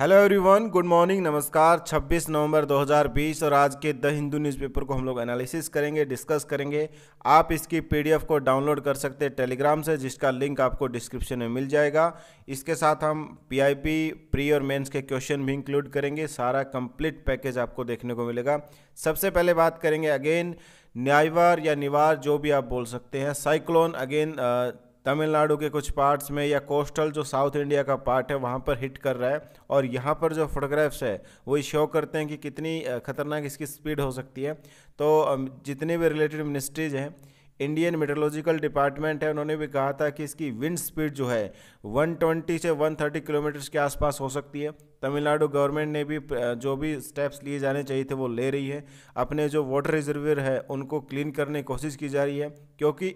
Hello everyone good morning नमस्कार 26 नवंबर 2020 और आज के द हिंदू न्यूज़पेपर को हम लोग एनालिसिस करेंगे डिस्कस करेंगे आप इसकी पीडीएफ को डाउनलोड कर सकते हैं टेलीग्राम से जिसका लिंक आपको डिस्क्रिप्शन में मिल जाएगा इसके साथ हम पीआईपी प्री और मेंस के क्वेश्चन भी इंक्लूड करेंगे सारा कंप्लीट पैकेज आपको देखने को मिलेगा सबसे पहले बात करेंगे अगेन न्यायवार या निवार जो भी आप बोल सकते हैं साइक्लोन अगेन तमिलनाडु के कुछ पार्ट्स में या कोस्टल जो साउथ इंडिया का पार्ट है वहाँ पर हिट कर रहा है और यहाँ पर जो फोटोग्राफ्स है वो शो करते हैं कि कितनी खतरनाक इसकी स्पीड हो सकती है तो जितने भी रिलेटेड मिनिस्ट्रीज हैं इंडियन मेट्रोलॉजिकल डिपार्टमेंट है उन्होंने भी कहा था कि इसकी विंड स्पीड जो है 120 से 130 किलोमीटर्स के आसपास हो सकती है तमिलनाडु गवर्नमेंट ने भी जो भी स्टेप्स लिए जाने चाहिए थे वो ले रही है अपने जो वाटर रिजर्वियर है उनको क्लीन करने की कोशिश की जा रही है क्योंकि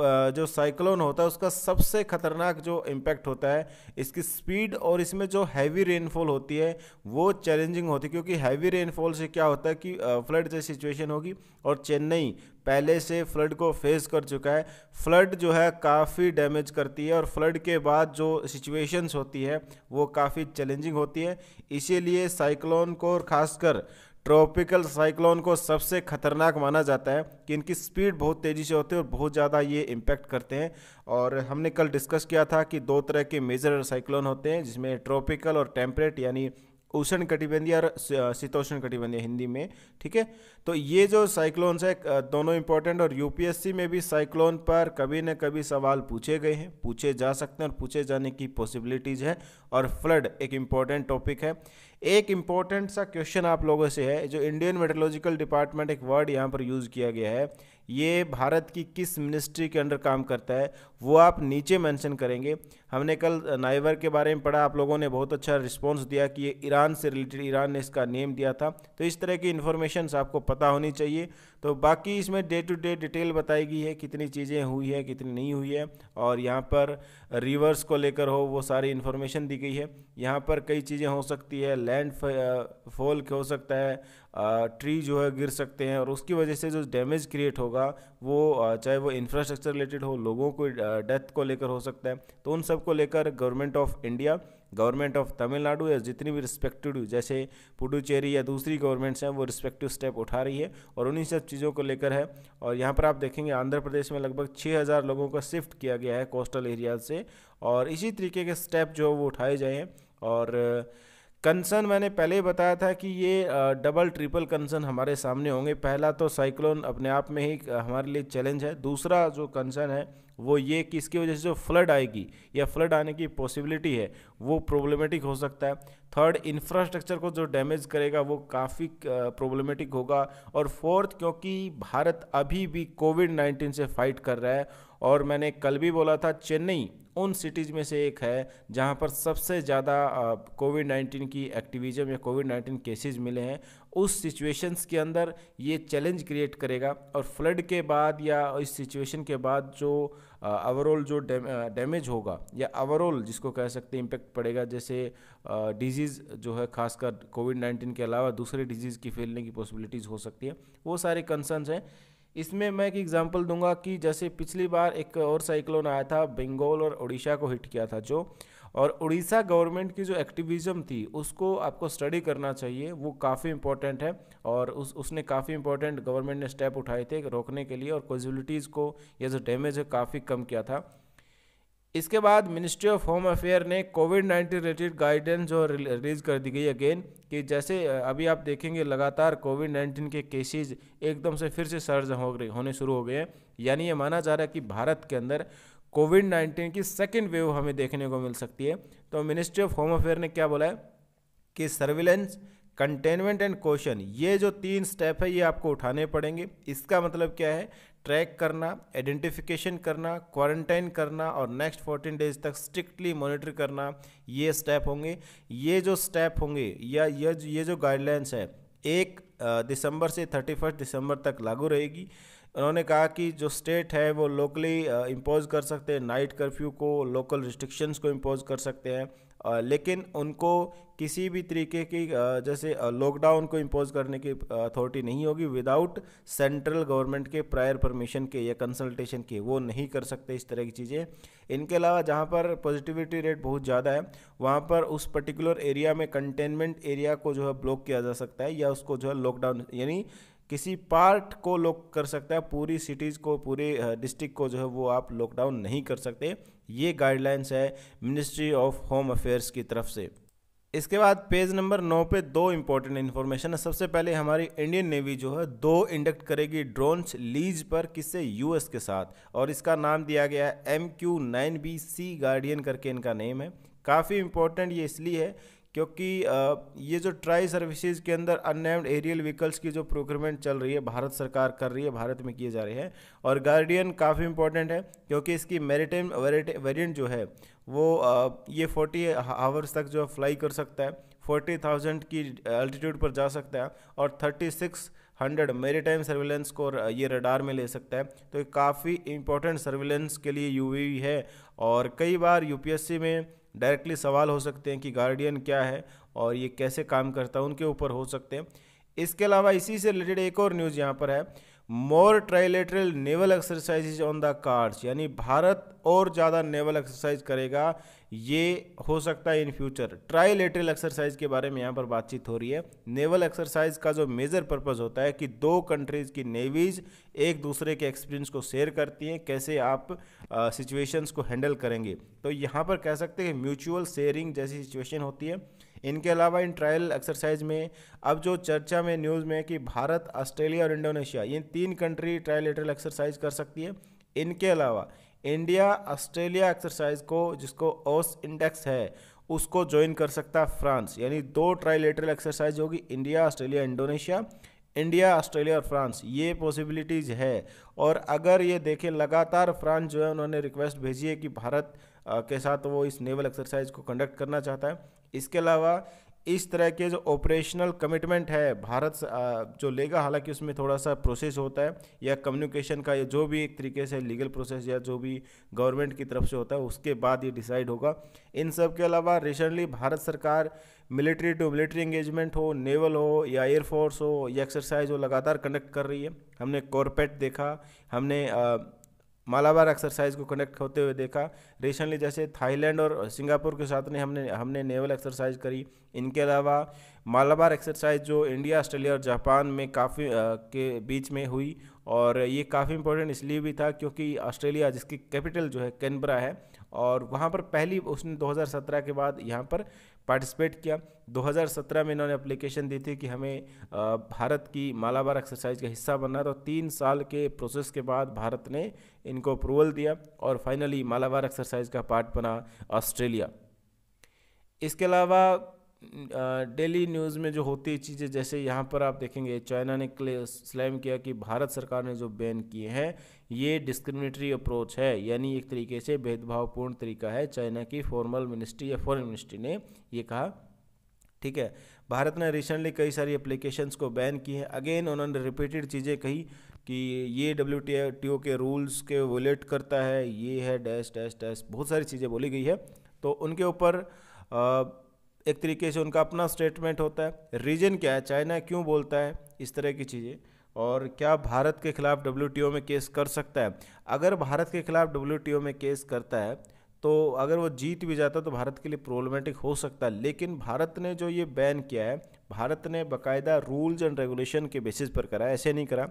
जो साइक्लोन होता है उसका सबसे खतरनाक जो इम्पैक्ट होता है इसकी स्पीड और इसमें जो हैवी रेनफॉल होती है वो चैलेंजिंग होती है क्योंकि हैवी रेनफॉल से क्या होता है कि फ्लड जैसी सिचुएशन होगी और चेन्नई पहले से फ्लड को फेस कर चुका है फ्लड जो है काफ़ी डैमेज करती है और फ्लड के बाद जो सिचुएशंस होती है वो काफ़ी चैलेंजिंग होती है इसीलिए साइक्लोन को और ख़ासकर ट्रॉपिकल साइक्लोन को सबसे खतरनाक माना जाता है कि इनकी स्पीड बहुत तेज़ी से होती है और बहुत ज़्यादा ये इम्पैक्ट करते हैं और हमने कल डिस्कस किया था कि दो तरह के मेजर साइक्लोन होते हैं जिसमें ट्रॉपिकल और टेम्परेट यानी उष्ण कटिबंधीय और शीतोष्ण कटिबंधीय हिंदी में ठीक है तो ये जो साइक्लोन्स है दोनों इंपॉर्टेंट और यूपीएससी में भी साइक्लोन पर कभी न कभी सवाल पूछे गए हैं पूछे जा सकते हैं और पूछे जाने की पॉसिबिलिटीज़ है और फ्लड एक इम्पॉर्टेंट टॉपिक है एक इम्पॉर्टेंट सा क्वेश्चन आप लोगों से है जो इंडियन मेट्रोलॉजिकल डिपार्टमेंट एक वर्ड यहाँ पर यूज़ किया गया है ये भारत की किस मिनिस्ट्री के अंडर काम करता है वो आप नीचे मेंशन करेंगे हमने कल नाइवर के बारे में पढ़ा आप लोगों ने बहुत अच्छा रिस्पॉन्स दिया कि ये ईरान से रिलेटेड ईरान ने इसका नेम दिया था तो इस तरह की इन्फॉर्मेशन आपको पता होनी चाहिए तो बाकी इसमें डे टू डे डिटेल बताई गई है कितनी चीज़ें हुई है कितनी नहीं हुई है और यहाँ पर रिवर्स को लेकर हो वो सारी इन्फॉर्मेशन दी गई है यहाँ पर कई चीज़ें हो सकती है लैंड फॉल हो सकता है ट्री जो है गिर सकते हैं और उसकी वजह से जो डैमेज क्रिएट होगा वो चाहे वो इंफ्रास्ट्रक्चर रिलेटेड हो लोगों को डेथ को लेकर हो सकता है तो उन सब सब को लेकर government of India government of Tamil Nadu या जितनी भी रिस्पेक्टिव जैसे पुडुचेरी या दूसरी गवर्नमेंट्स हैं वो रिस्पेक्टिव स्टेप उठा रही है और उन्हीं सब चीज़ों को लेकर है और यहाँ पर आप देखेंगे आंध्र प्रदेश में लगभग 6000 लोगों का शिफ्ट किया गया है कोस्टल एरियाज से और इसी तरीके के स्टेप जो वो उठाए जाए हैं और कंसर्न मैंने पहले ही बताया था कि ये डबल ट्रिपल कंसर्न हमारे सामने होंगे पहला तो साइक्लोन अपने आप में ही हमारे लिए चैलेंज है दूसरा जो कंसर्न है वो ये कि इसकी वजह से जो फ्लड आएगी या फ्लड आने की पॉसिबिलिटी है वो प्रॉब्लमेटिक हो सकता है थर्ड इंफ्रास्ट्रक्चर को जो डैमेज करेगा वो काफ़ी प्रॉब्लमेटिक होगा और फोर्थ क्योंकि भारत अभी भी कोविड नाइन्टीन से फाइट कर रहा है और मैंने कल भी बोला था चेन्नई उन सिटीज़ में से एक है जहाँ पर सबसे ज़्यादा कोविड नाइन्टीन की एक्टिविज़म या कोविड नाइन्टीन केसेज मिले हैं उस सिचुएशंस के अंदर ये चैलेंज क्रिएट करेगा और फ्लड के बाद या इस सिचुएशन के बाद जो ओवरऑल जो डैमेज होगा या ओवरऑल जिसको कह सकते हैं इम्पेक्ट पड़ेगा जैसे डिजीज़ जो है खासकर कोविड नाइन्टीन के अलावा दूसरे डिजीज़ की फैलने की पॉसिबिलिटीज़ हो सकती है वो सारे कंसर्नस हैं इसमें मैं एक एग्जांपल दूंगा कि जैसे पिछली बार एक और साइक्लोन आया था बंगाल और उड़ीसा को हिट किया था जो और उड़ीसा गवर्नमेंट की जो एक्टिविज़म थी उसको आपको स्टडी करना चाहिए वो काफ़ी इंपॉर्टेंट है और उस उसने काफ़ी इंपॉर्टेंट गवर्नमेंट ने स्टेप उठाए थे रोकने के लिए और कोजिलिटीज़ को या जो डैमेज है काफ़ी कम किया था इसके बाद मिनिस्ट्री ऑफ होम अफेयर ने कोविड नाइन्टीन रिलेटेड गाइडेंस जो रिलीज़ कर दी गई अगेन कि जैसे अभी आप देखेंगे लगातार कोविड नाइन्टीन के केसेस एकदम से फिर से सर्ज हो गए होने शुरू हो गए हैं यानी ये माना जा रहा है कि भारत के अंदर कोविड नाइन्टीन की सेकेंड वेव हमें देखने को मिल सकती है तो मिनिस्ट्री ऑफ होम अफेयर ने क्या बोला है कि सर्विलेंस कंटेनमेंट एंड क्वेश्चन ये जो तीन स्टेप है ये आपको उठाने पड़ेंगे इसका मतलब क्या है ट्रैक करना आइडेंटिफिकेशन करना क्वारंटाइन करना और नेक्स्ट फोर्टीन डेज तक स्ट्रिक्टली मॉनिटर करना ये स्टेप होंगे ये जो स्टेप होंगे या ये जो गाइडलाइंस है एक दिसंबर से थर्टी फर्स्ट दिसंबर तक लागू रहेगी उन्होंने कहा कि जो स्टेट है वो लोकली इम्पोज कर सकते हैं नाइट कर्फ्यू को लोकल रिस्ट्रिक्शंस को इम्पोज कर सकते हैं लेकिन उनको किसी भी तरीके की जैसे लॉकडाउन को इम्पोज करने की अथॉरिटी नहीं होगी विदाउट सेंट्रल गवर्नमेंट के प्रायर परमिशन के या कंसल्टेशन के वो नहीं कर सकते इस तरह की चीज़ें इनके अलावा जहाँ पर पॉजिटिविटी रेट बहुत ज़्यादा है वहाँ पर उस पर्टिकुलर एरिया में कंटेनमेंट एरिया को जो है ब्लॉक किया जा सकता है या उसको जो है लॉकडाउन यानी किसी पार्ट को लॉक कर सकता है पूरी सिटीज़ को पूरे डिस्ट्रिक्ट को जो है वो आप लॉकडाउन नहीं कर सकते ये गाइडलाइंस है मिनिस्ट्री ऑफ होम अफेयर्स की तरफ से इसके बाद पेज नंबर नौ पे दो इंपॉर्टेंट इन्फॉर्मेशन है सबसे पहले हमारी इंडियन नेवी जो है दो इंडक्ट करेगी ड्रोन्स लीज पर किससे यूएस के साथ और इसका नाम दिया गया है M Q nine B sea guardian करके इनका नेम है काफ़ी इंपॉर्टेंट ये इसलिए है क्योंकि ये जो ट्राई सर्विसेज के अंदर अननेम्ड एरियल व्हीकल्स की जो प्रोक्रमेंट चल रही है भारत सरकार कर रही है भारत में किए जा रहे हैं और गार्डियन काफ़ी इंपॉर्टेंट है क्योंकि इसकी मेरीटाइम वेरियंट जो है वो ये फोर्टी आवर्स तक जो है फ्लाई कर सकता है फोर्टी थाउजेंड की अल्टीट्यूड पर जा सकता है और thirty six hundred maritime surveillance को ये रडार में ले सकता है तो काफ़ी इंपॉर्टेंट सर्विलेंस के लिए यू है और कई बार यूपीएससी में डायरेक्टली सवाल हो सकते हैं कि गार्डियन क्या है और ये कैसे काम करता है उनके ऊपर हो सकते हैं इसके अलावा इसी से रिलेटेड एक और न्यूज़ यहाँ पर है more trilateral naval exercises on the cards यानी भारत और ज़्यादा नेवल एक्सरसाइज करेगा ये हो सकता है इन फ्यूचर ट्राइलेटरल एक्सरसाइज के बारे में यहाँ पर बातचीत हो रही है नेवल एक्सरसाइज का जो मेजर पर्पज़ होता है कि दो कंट्रीज़ की नेवीज़ एक दूसरे के एक्सपीरियंस को शेयर करती हैं कैसे आप सिचुएशंस को हैंडल करेंगे तो यहाँ पर कह सकते हैं म्यूचुअल शेयरिंग जैसी सिचुएशन होती है इनके अलावा इन ट्रायल एक्सरसाइज में अब जो चर्चा में न्यूज़ में कि भारत ऑस्ट्रेलिया और इंडोनेशिया ये तीन कंट्री ट्रायल एक्सरसाइज कर सकती है इनके अलावा इंडिया ऑस्ट्रेलिया एक्सरसाइज को जिसको ओस इंडेक्स है उसको ज्वाइन कर सकता है फ्रांस यानी दो ट्राइलेटरल एक्सरसाइज होगी India Australia Indonesia India Australia और फ्रांस ये पॉसिबिलिटीज़ है और अगर ये देखें लगातार फ्रांस जो है उन्होंने रिक्वेस्ट भेजी है कि भारत के साथ वो इस नेवल एक्सरसाइज को कंडक्ट करना चाहता है इसके अलावा इस तरह के जो ऑपरेशनल कमिटमेंट है भारत जो लेगा हालांकि उसमें थोड़ा सा प्रोसेस होता है या कम्युनिकेशन का या जो भी एक तरीके से लीगल प्रोसेस या जो भी गवर्नमेंट की तरफ से होता है उसके बाद ये डिसाइड होगा इन सब के अलावा रिसेंटली भारत सरकार मिलिट्री टू मिलिट्री एंगेजमेंट हो नेवल हो या एयरफोर्स हो या एक्सरसाइज हो लगातार कंडक्ट कर रही है हमने कॉरपेट देखा हमने आ, मालाबार एक्सरसाइज को कनेक्ट होते हुए देखा रिसेंटली जैसे थाईलैंड और सिंगापुर के साथ ने हमने हमने नेवल एक्सरसाइज करी इनके अलावा मालाबार एक्सरसाइज जो इंडिया ऑस्ट्रेलिया और जापान में काफ़ी के बीच में हुई और ये काफ़ी इंपॉर्टेंट इसलिए भी था क्योंकि ऑस्ट्रेलिया जिसकी कैपिटल जो है कैनबरा है और वहाँ पर पहली उसने 2017 के बाद यहाँ पर पार्टिसिपेट किया 2017 में इन्होंने अप्लीकेशन दी थी कि हमें भारत की मालाबार एक्सरसाइज का हिस्सा बनना तो तीन साल के प्रोसेस के बाद भारत ने इनको अप्रूवल दिया और फाइनली मालाबार एक्सरसाइज का पार्ट बना ऑस्ट्रेलिया इसके अलावा डेली न्यूज़ में जो होती है चीज़ें जैसे यहाँ पर आप देखेंगे चाइना ने क्लेम किया कि भारत सरकार ने जो बैन किए हैं ये डिस्क्रिमिनेटरी अप्रोच है यानी एक तरीके से भेदभावपूर्ण तरीका है चाइना की फॉर्मल मिनिस्ट्री या फॉरेन मिनिस्ट्री ने ये कहा ठीक है भारत ने रिसेंटली कई सारी एप्लीकेशंस को बैन की है अगेन उन्होंने रिपीटेड चीज़ें कही कि ये डब्ल्यू टी ओ के रूल्स के वोलेट करता है ये है डैश डैश डैश बहुत सारी चीज़ें बोली गई है तो उनके ऊपर एक तरीके से उनका अपना स्टेटमेंट होता है रीजन क्या है चाइना क्यों बोलता है इस तरह की चीज़ें और क्या भारत के खिलाफ डब्ल्यू में केस कर सकता है अगर भारत के खिलाफ डब्ल्यू में केस करता है तो अगर वो जीत भी जाता तो भारत के लिए प्रॉब्लमेटिक हो सकता है लेकिन भारत ने जो ये बैन किया है भारत ने बकायदा रूल्स एंड रेगुलेशन के बेसिस पर करा ऐसे नहीं करा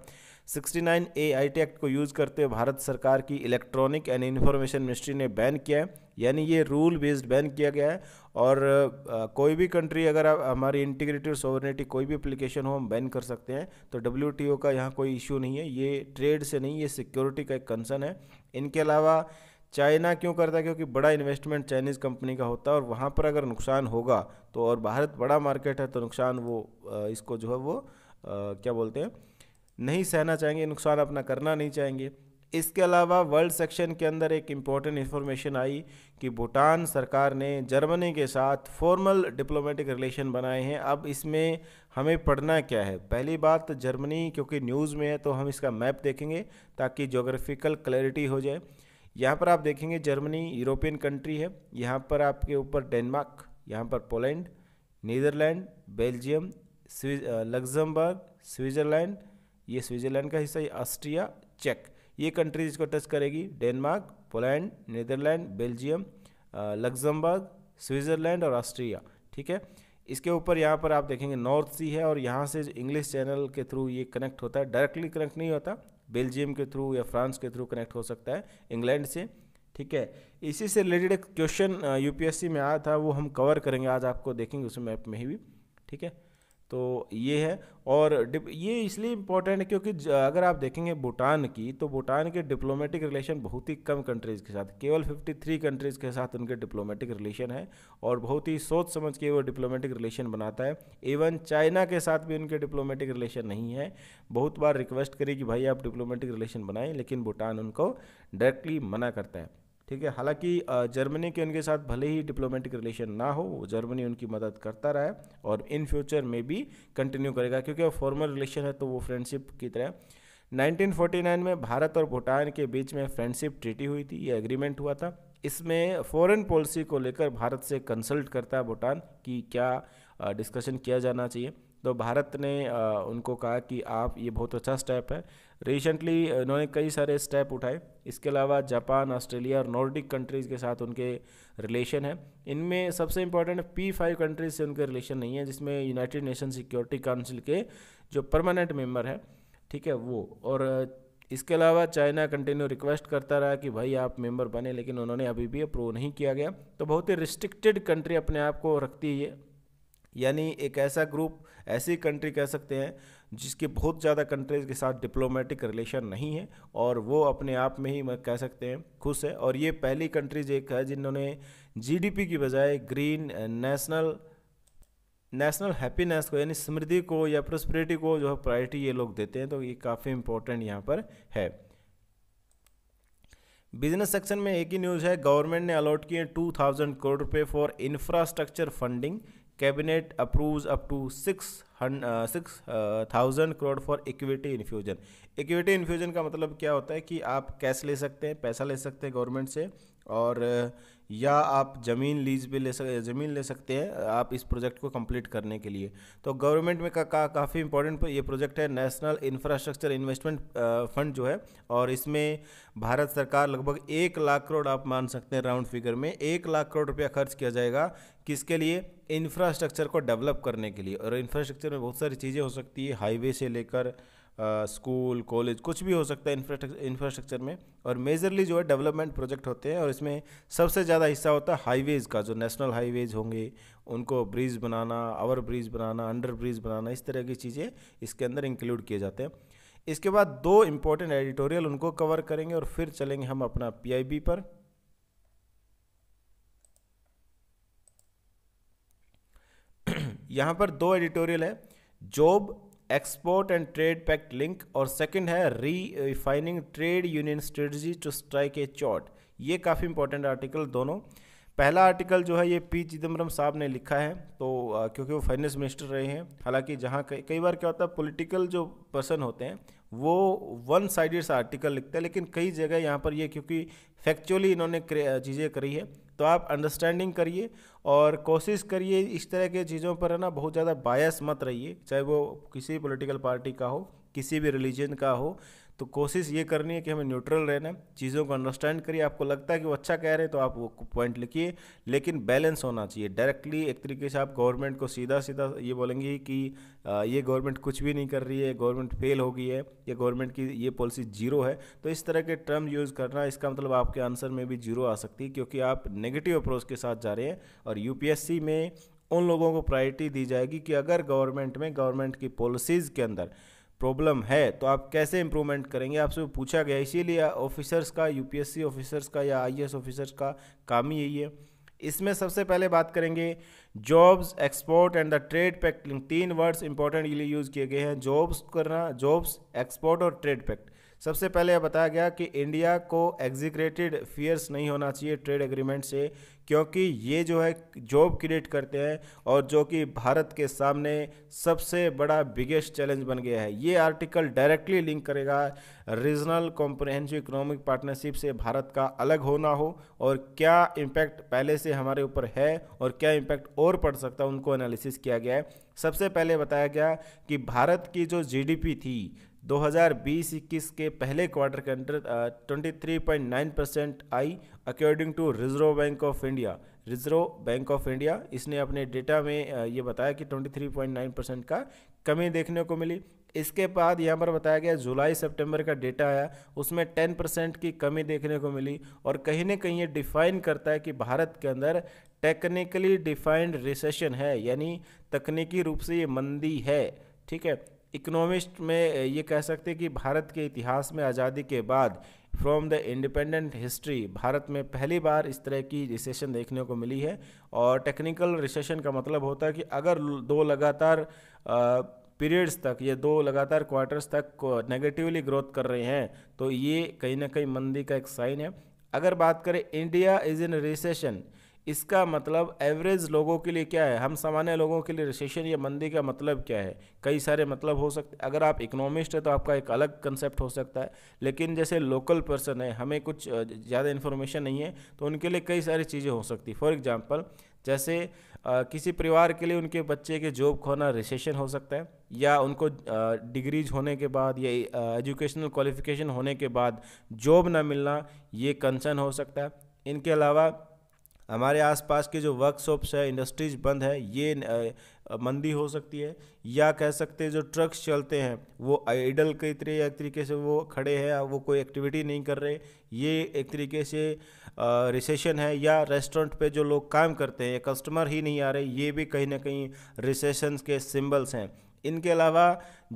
69 ए आई टी एक्ट को यूज़ करते हुए भारत सरकार की इलेक्ट्रॉनिक एंड इन्फॉर्मेशन मिनिस्ट्री ने बैन किया है यानी ये रूल बेस्ड बैन किया गया है और आ, कोई भी कंट्री अगर हमारी इंटीग्रेटेड सोवर्निटी कोई भी अप्लीकेशन हो हम बैन कर सकते हैं तो डब्ल्यू का यहाँ कोई इशू नहीं है ये ट्रेड से नहीं ये सिक्योरिटी का एक कंसर्न है इनके अलावा चाइना क्यों करता है क्योंकि बड़ा इन्वेस्टमेंट चाइनीज़ कंपनी का होता है और वहाँ पर अगर नुकसान होगा तो और भारत बड़ा मार्केट है तो नुकसान वो इसको जो है वो क्या बोलते हैं नहीं सहना चाहेंगे नुकसान अपना करना नहीं चाहेंगे इसके अलावा वर्ल्ड सेक्शन के अंदर एक इम्पॉर्टेंट इन्फॉर्मेशन आई कि भूटान सरकार ने जर्मनी के साथ फॉर्मल डिप्लोमेटिक रिलेशन बनाए हैं अब इसमें हमें पढ़ना क्या है पहली बात तो जर्मनी क्योंकि न्यूज़ में है तो हम इसका मैप देखेंगे ताकि जोग्राफिकल क्लैरिटी हो जाए यहाँ पर आप देखेंगे जर्मनी यूरोपियन कंट्री है यहाँ पर आपके ऊपर डेनमार्क यहाँ पर Poland Netherland Belgium Luxembourg Switzerland ये स्विट्ज़रलैंड का हिस्सा है ऑस्ट्रिया चेक ये कंट्रीज इसको टच करेगी Denmark Poland Netherland Belgium Luxembourg Switzerland और ऑस्ट्रिया ठीक है इसके ऊपर यहाँ पर आप देखेंगे नॉर्थ सी है और यहाँ से इंग्लिश चैनल के थ्रू ये कनेक्ट होता है डायरेक्टली कनेक्ट नहीं होता बेल्जियम के थ्रू या फ्रांस के थ्रू कनेक्ट हो सकता है इंग्लैंड से ठीक है इसी से रिलेटेड एक क्वेश्चन यूपीएससी में आया था वो हम कवर करेंगे आज आपको देखेंगे उस मैप में ही भी ठीक है तो ये है और ये इसलिए इम्पोर्टेंट है क्योंकि अगर आप देखेंगे भूटान की तो भूटान के डिप्लोमेटिक रिलेशन बहुत ही कम कंट्रीज़ के साथ केवल 53 कंट्रीज़ के साथ उनके डिप्लोमेटिक रिलेशन है और बहुत ही सोच समझ के वो डिप्लोमेटिक रिलेशन बनाता है इवन चाइना के साथ भी उनके डिप्लोमेटिक रिलेशन नहीं है बहुत बार रिक्वेस्ट करी कि भाई आप डिप्लोमेटिक रिलेशन बनाएं लेकिन भूटान उनको डायरेक्टली मना करता है ठीक है हालांकि जर्मनी के उनके साथ भले ही डिप्लोमेटिक रिलेशन ना हो जर्मनी उनकी मदद करता रहा है और इन फ्यूचर में भी कंटिन्यू करेगा क्योंकि वो फॉर्मल रिलेशन है तो वो फ्रेंडशिप की तरह 1949 में भारत और भूटान के बीच में फ्रेंडशिप ट्रीटी हुई थी ये एग्रीमेंट हुआ था इसमें फॉरेन पॉलिसी को लेकर भारत से कंसल्ट करता है भूटान कि क्या डिस्कशन किया जाना चाहिए तो भारत ने उनको कहा कि आप ये बहुत अच्छा स्टेप है रिसेंटली इन्होंने कई सारे स्टेप उठाए इसके अलावा जापान ऑस्ट्रेलिया और नॉर्डिक कंट्रीज़ के साथ उनके रिलेशन है इनमें सबसे इम्पॉर्टेंट पी फाइव कंट्रीज से उनके रिलेशन नहीं है जिसमें यूनाइटेड नेशन सिक्योरिटी काउंसिल के जो परमानेंट मेम्बर हैं ठीक है वो और इसके अलावा चाइना कंटिन्यू रिक्वेस्ट करता रहा कि भाई आप मेंबर बने लेकिन उन्होंने अभी भी अप्रूव नहीं किया गया तो बहुत ही रिस्ट्रिक्टेड कंट्री अपने आप को रखती है यानी एक ऐसा ग्रुप ऐसी कंट्री कह सकते हैं जिसके बहुत ज़्यादा कंट्रीज़ के साथ डिप्लोमेटिक रिलेशन नहीं है और वो अपने आप में ही कह सकते हैं खुश है और ये पहली कंट्रीज एक है जिन्होंने जीडीपी की बजाय ग्रीन नेशनल नेशनल हैप्पीनेस को यानी समृद्धि को या प्रोस्पेरिटी को जो है प्रायोरिटी ये लोग देते हैं तो ये काफ़ी इंपॉर्टेंट यहाँ पर है बिजनेस सेक्शन में एक ही न्यूज़ है गवर्नमेंट ने अलॉट किए 2000 करोड़ रुपए for infrastructure funding cabinet approves up to six six thousand crore for equity infusion equity infusion का मतलब क्या होता है कि आप कैश ले सकते हैं पैसा ले सकते हैं गवर्नमेंट से और uh, या आप ज़मीन लीज पे ले सक ज़मीन ले सकते हैं आप इस प्रोजेक्ट को कंप्लीट करने के लिए तो गवर्नमेंट में का, का काफ़ी इंपॉर्टेंट ये प्रोजेक्ट है नेशनल इंफ्रास्ट्रक्चर इन्वेस्टमेंट फंड जो है और इसमें भारत सरकार लगभग एक लाख करोड़ आप मान सकते हैं राउंड फिगर में एक लाख करोड़ रुपया खर्च किया जाएगा किसके लिए इंफ्रास्ट्रक्चर को डेवलप करने के लिए और इंफ्रास्ट्रक्चर में बहुत सारी चीज़ें हो सकती है हाईवे से लेकर स्कूल कॉलेज कुछ भी हो सकता है इंफ्रास्ट्रक्चर में और मेजरली जो है डेवलपमेंट प्रोजेक्ट होते हैं और इसमें सबसे ज़्यादा हिस्सा होता है हाईवेज़ का जो नेशनल हाईवेज़ होंगे उनको ब्रिज बनाना ओवर ब्रिज बनाना अंडर ब्रिज बनाना इस तरह की चीज़ें इसके अंदर इंक्लूड किए जाते हैं इसके बाद दो इम्पोर्टेंट एडिटोरियल उनको कवर करेंगे और फिर चलेंगे हम अपना पी पर यहाँ पर दो एडिटोरियल है job export and trade pact link और सेकंड है re refining trade union strategy to strike a chord ये काफ़ी इंपॉर्टेंट आर्टिकल दोनों पहला आर्टिकल जो है ये पी चिदम्बरम साहब ने लिखा है तो आ, क्योंकि वो फाइनेंस मिनिस्टर रहे हैं हालांकि जहाँ कई कई बार क्या होता है पॉलिटिकल जो पर्सन होते हैं वो वन साइडेड सा आर्टिकल लिखते हैं लेकिन कई जगह यहाँ पर ये क्योंकि फैक्चुअली इन्होंने चीज़ें करी है तो आप अंडरस्टैंडिंग करिए और कोशिश करिए इस तरह के चीज़ों पर है ना बहुत ज़्यादा बायस मत रहिए चाहे वो किसी पॉलिटिकल पार्टी का हो किसी भी रिलीजन का हो तो कोशिश ये करनी है कि हमें न्यूट्रल रहना चीज़ों को अंडरस्टैंड करिए आपको लगता है कि वो अच्छा कह रहे हैं तो आप वो पॉइंट लिखिए लेकिन बैलेंस होना चाहिए डायरेक्टली एक तरीके से आप गवर्नमेंट को सीधा सीधा ये बोलेंगे कि ये गवर्नमेंट कुछ भी नहीं कर रही है गवर्नमेंट फेल हो गई है या गवर्नमेंट की ये पॉलिसी जीरो है तो इस तरह के टर्म यूज़ करना इसका मतलब आपके आंसर में भी जीरो आ सकती है क्योंकि आप नेगेटिव अप्रोच के साथ जा रहे हैं और यू में उन लोगों को प्रायोरिटी दी जाएगी कि अगर गवर्नमेंट में गवर्नमेंट की पॉलिसीज़ के अंदर प्रॉब्लम है तो आप कैसे इम्प्रूवमेंट करेंगे आपसे पूछा गया इसीलिए ऑफिसर्स का यूपीएससी ऑफिसर्स का या आईएएस ऑफिसर्स का काम ही यही है इसमें सबसे पहले बात करेंगे jobs export and the trade pact तीन वर्ड्स इंपॉर्टेंटली यूज़ किए गए हैं जॉब्स करना जॉब्स एक्सपोर्ट और ट्रेड पैक्ट सबसे पहले बताया गया कि इंडिया को एग्जीक्रेटेड फियर्स नहीं होना चाहिए ट्रेड एग्रीमेंट से क्योंकि ये जो है जॉब क्रिएट करते हैं और जो कि भारत के सामने सबसे बड़ा बिगेस्ट चैलेंज बन गया है ये आर्टिकल डायरेक्टली लिंक करेगा रीजनल कॉम्प्रहेंसिव इकोनॉमिक पार्टनरशिप से भारत का अलग होना हो और क्या इम्पैक्ट पहले से हमारे ऊपर है और क्या इम्पैक्ट और पड़ सकता है उनको एनालिसिस किया गया है सबसे पहले बताया गया कि भारत की जो जीडीपी थी 2020-21 के पहले क्वार्टर के अंदर twenty three point nine percent आई according to reserve bank of India reserve bank of India इसने अपने डेटा में ये बताया कि 23.9 परसेंट का कमी देखने को मिली इसके बाद यहाँ पर बताया गया जुलाई सितंबर का डेटा आया उसमें 10 परसेंट की कमी देखने को मिली और कहीं ना कहीं ये डिफाइन करता है कि भारत के अंदर टेक्निकली डिफाइंड रिसेशन है यानी तकनीकी रूप से ये मंदी है ठीक है इकोनॉमिस्ट में ये कह सकते हैं कि भारत के इतिहास में आज़ादी के बाद from the independent history Bharat में पहली बार इस तरह की रिसेशन देखने को मिली है और टेक्निकल रिसेशन का मतलब होता है कि अगर दो लगातार पीरियड्स तक ये दो लगातार क्वार्टर्स तक नेगेटिवली ग्रोथ कर रहे हैं तो ये कहीं ना कहीं मंदी का एक साइन है अगर बात करें इंडिया इज़ इन रिसेशन इसका मतलब एवरेज लोगों के लिए क्या है हम सामान्य लोगों के लिए रिसेशन या मंदी का मतलब क्या है कई सारे मतलब हो सकते अगर आप इकोनॉमिस्ट है तो आपका एक अलग कंसेप्ट हो सकता है लेकिन जैसे लोकल पर्सन है हमें कुछ ज़्यादा इन्फॉर्मेशन नहीं है तो उनके लिए कई सारी चीज़ें हो सकती फॉर एग्ज़ाम्पल जैसे आ, किसी परिवार के लिए उनके बच्चे के जॉब खोना रिसेशन हो सकता है या उनको डिग्रीज होने के बाद या एजुकेशनल क्वालिफिकेशन होने के बाद जॉब ना मिलना ये कंसर्न हो सकता है इनके अलावा हमारे आसपास के जो वर्कशॉप्स है इंडस्ट्रीज बंद है ये मंदी हो सकती है या कह सकते हैं जो ट्रक्स चलते हैं वो आइडल कई तरह एक तरीके से वो खड़े हैं वो कोई एक्टिविटी नहीं कर रहे ये एक तरीके से रिसेशन है या रेस्टोरेंट पे जो लोग काम करते हैं कस्टमर ही नहीं आ रहे ये भी कहीं ना कहीं रिसेशन के सिम्बल्स हैं इनके अलावा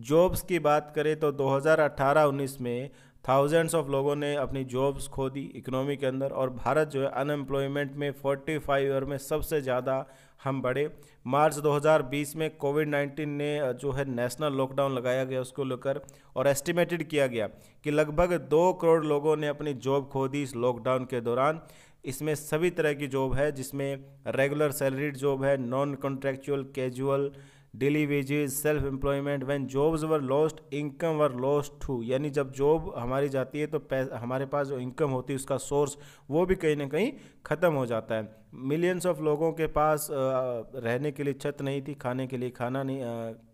जॉब्स की बात करें तो 2018-19 में थाउजेंड्स ऑफ लोगों ने अपनी जॉब्स खो दी इकोनॉमी के अंदर और भारत जो है अनएम्प्लॉयमेंट में 45 ईयर में सबसे ज़्यादा हम बढ़े मार्च 2020 में कोविड 19 ने जो है नेशनल लॉकडाउन लगाया गया उसको लेकर और एस्टिमेटेड किया गया कि लगभग दो करोड़ लोगों ने अपनी जॉब खो दी इस लॉकडाउन के दौरान इसमें सभी तरह की जॉब है जिसमें रेगुलर सैलरीड जॉब है non contractual casual daily wages self employment when jobs were lost income were lost too यानी जब जॉब हमारी जाती है तो हमारे पास जो इनकम होती है उसका सोर्स वो भी कहीं ना कहीं ख़त्म हो जाता है मिलियंस ऑफ लोगों के पास रहने के लिए छत नहीं थी खाने के लिए खाना नहीं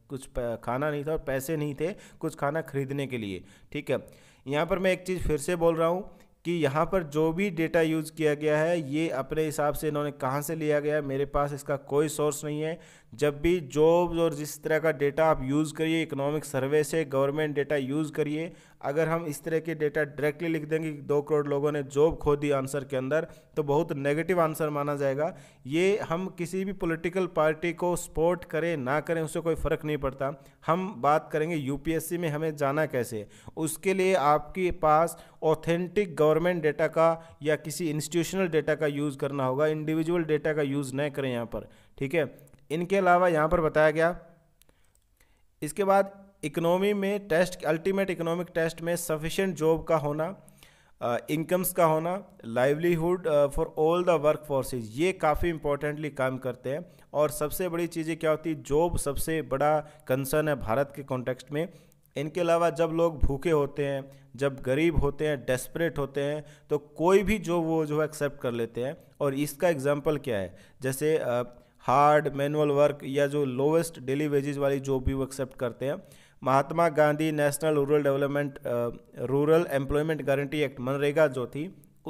कुछ खाना नहीं था और पैसे नहीं थे कुछ खाना खरीदने के लिए ठीक है यहाँ पर मैं एक चीज़ फिर से बोल रहा हूँ कि यहाँ पर जो भी डेटा यूज़ किया गया है ये अपने हिसाब से इन्होंने कहाँ से लिया गया है मेरे पास इसका कोई सोर्स नहीं है जब भी जॉब्स और जिस तरह का डेटा आप यूज़ करिए इकोनॉमिक सर्वे से गवर्नमेंट डेटा यूज़ करिए अगर हम इस तरह के डेटा डायरेक्टली लिख देंगे कि दो करोड़ लोगों ने जॉब खो दी आंसर के अंदर तो बहुत नेगेटिव आंसर माना जाएगा ये हम किसी भी पॉलिटिकल पार्टी को सपोर्ट करें ना करें उससे कोई फ़र्क नहीं पड़ता हम बात करेंगे यूपीएससी में हमें जाना कैसे उसके लिए आपके पास ऑथेंटिक गवर्नमेंट डेटा का या किसी इंस्टीट्यूशनल डेटा का यूज़ करना होगा इंडिविजुअल डेटा का यूज़ न करें यहाँ पर ठीक है इनके अलावा यहाँ पर बताया गया इसके बाद इकोनॉमी में टेस्ट अल्टीमेट इकोनॉमिक टेस्ट में सफिशेंट जॉब का होना इनकम्स uh, का होना livelihood for all the work forces ये काफ़ी इंपॉर्टेंटली काम करते हैं और सबसे बड़ी चीज़ें क्या होती है जॉब सबसे बड़ा कंसर्न है भारत के कॉन्टेक्स्ट में इनके अलावा जब लोग भूखे होते हैं जब गरीब होते हैं डेस्परेट होते हैं तो कोई भी जॉब वो जो है एक्सेप्ट कर लेते हैं और इसका एग्जाम्पल क्या है जैसे uh, हार्ड मैनुअल वर्क या जो लोवेस्ट डेली वेजेज वाली जॉब भी वो एक्सेप्ट करते हैं Mahatma Gandhi national rural development rural employment guarantee act MNREGA जो थी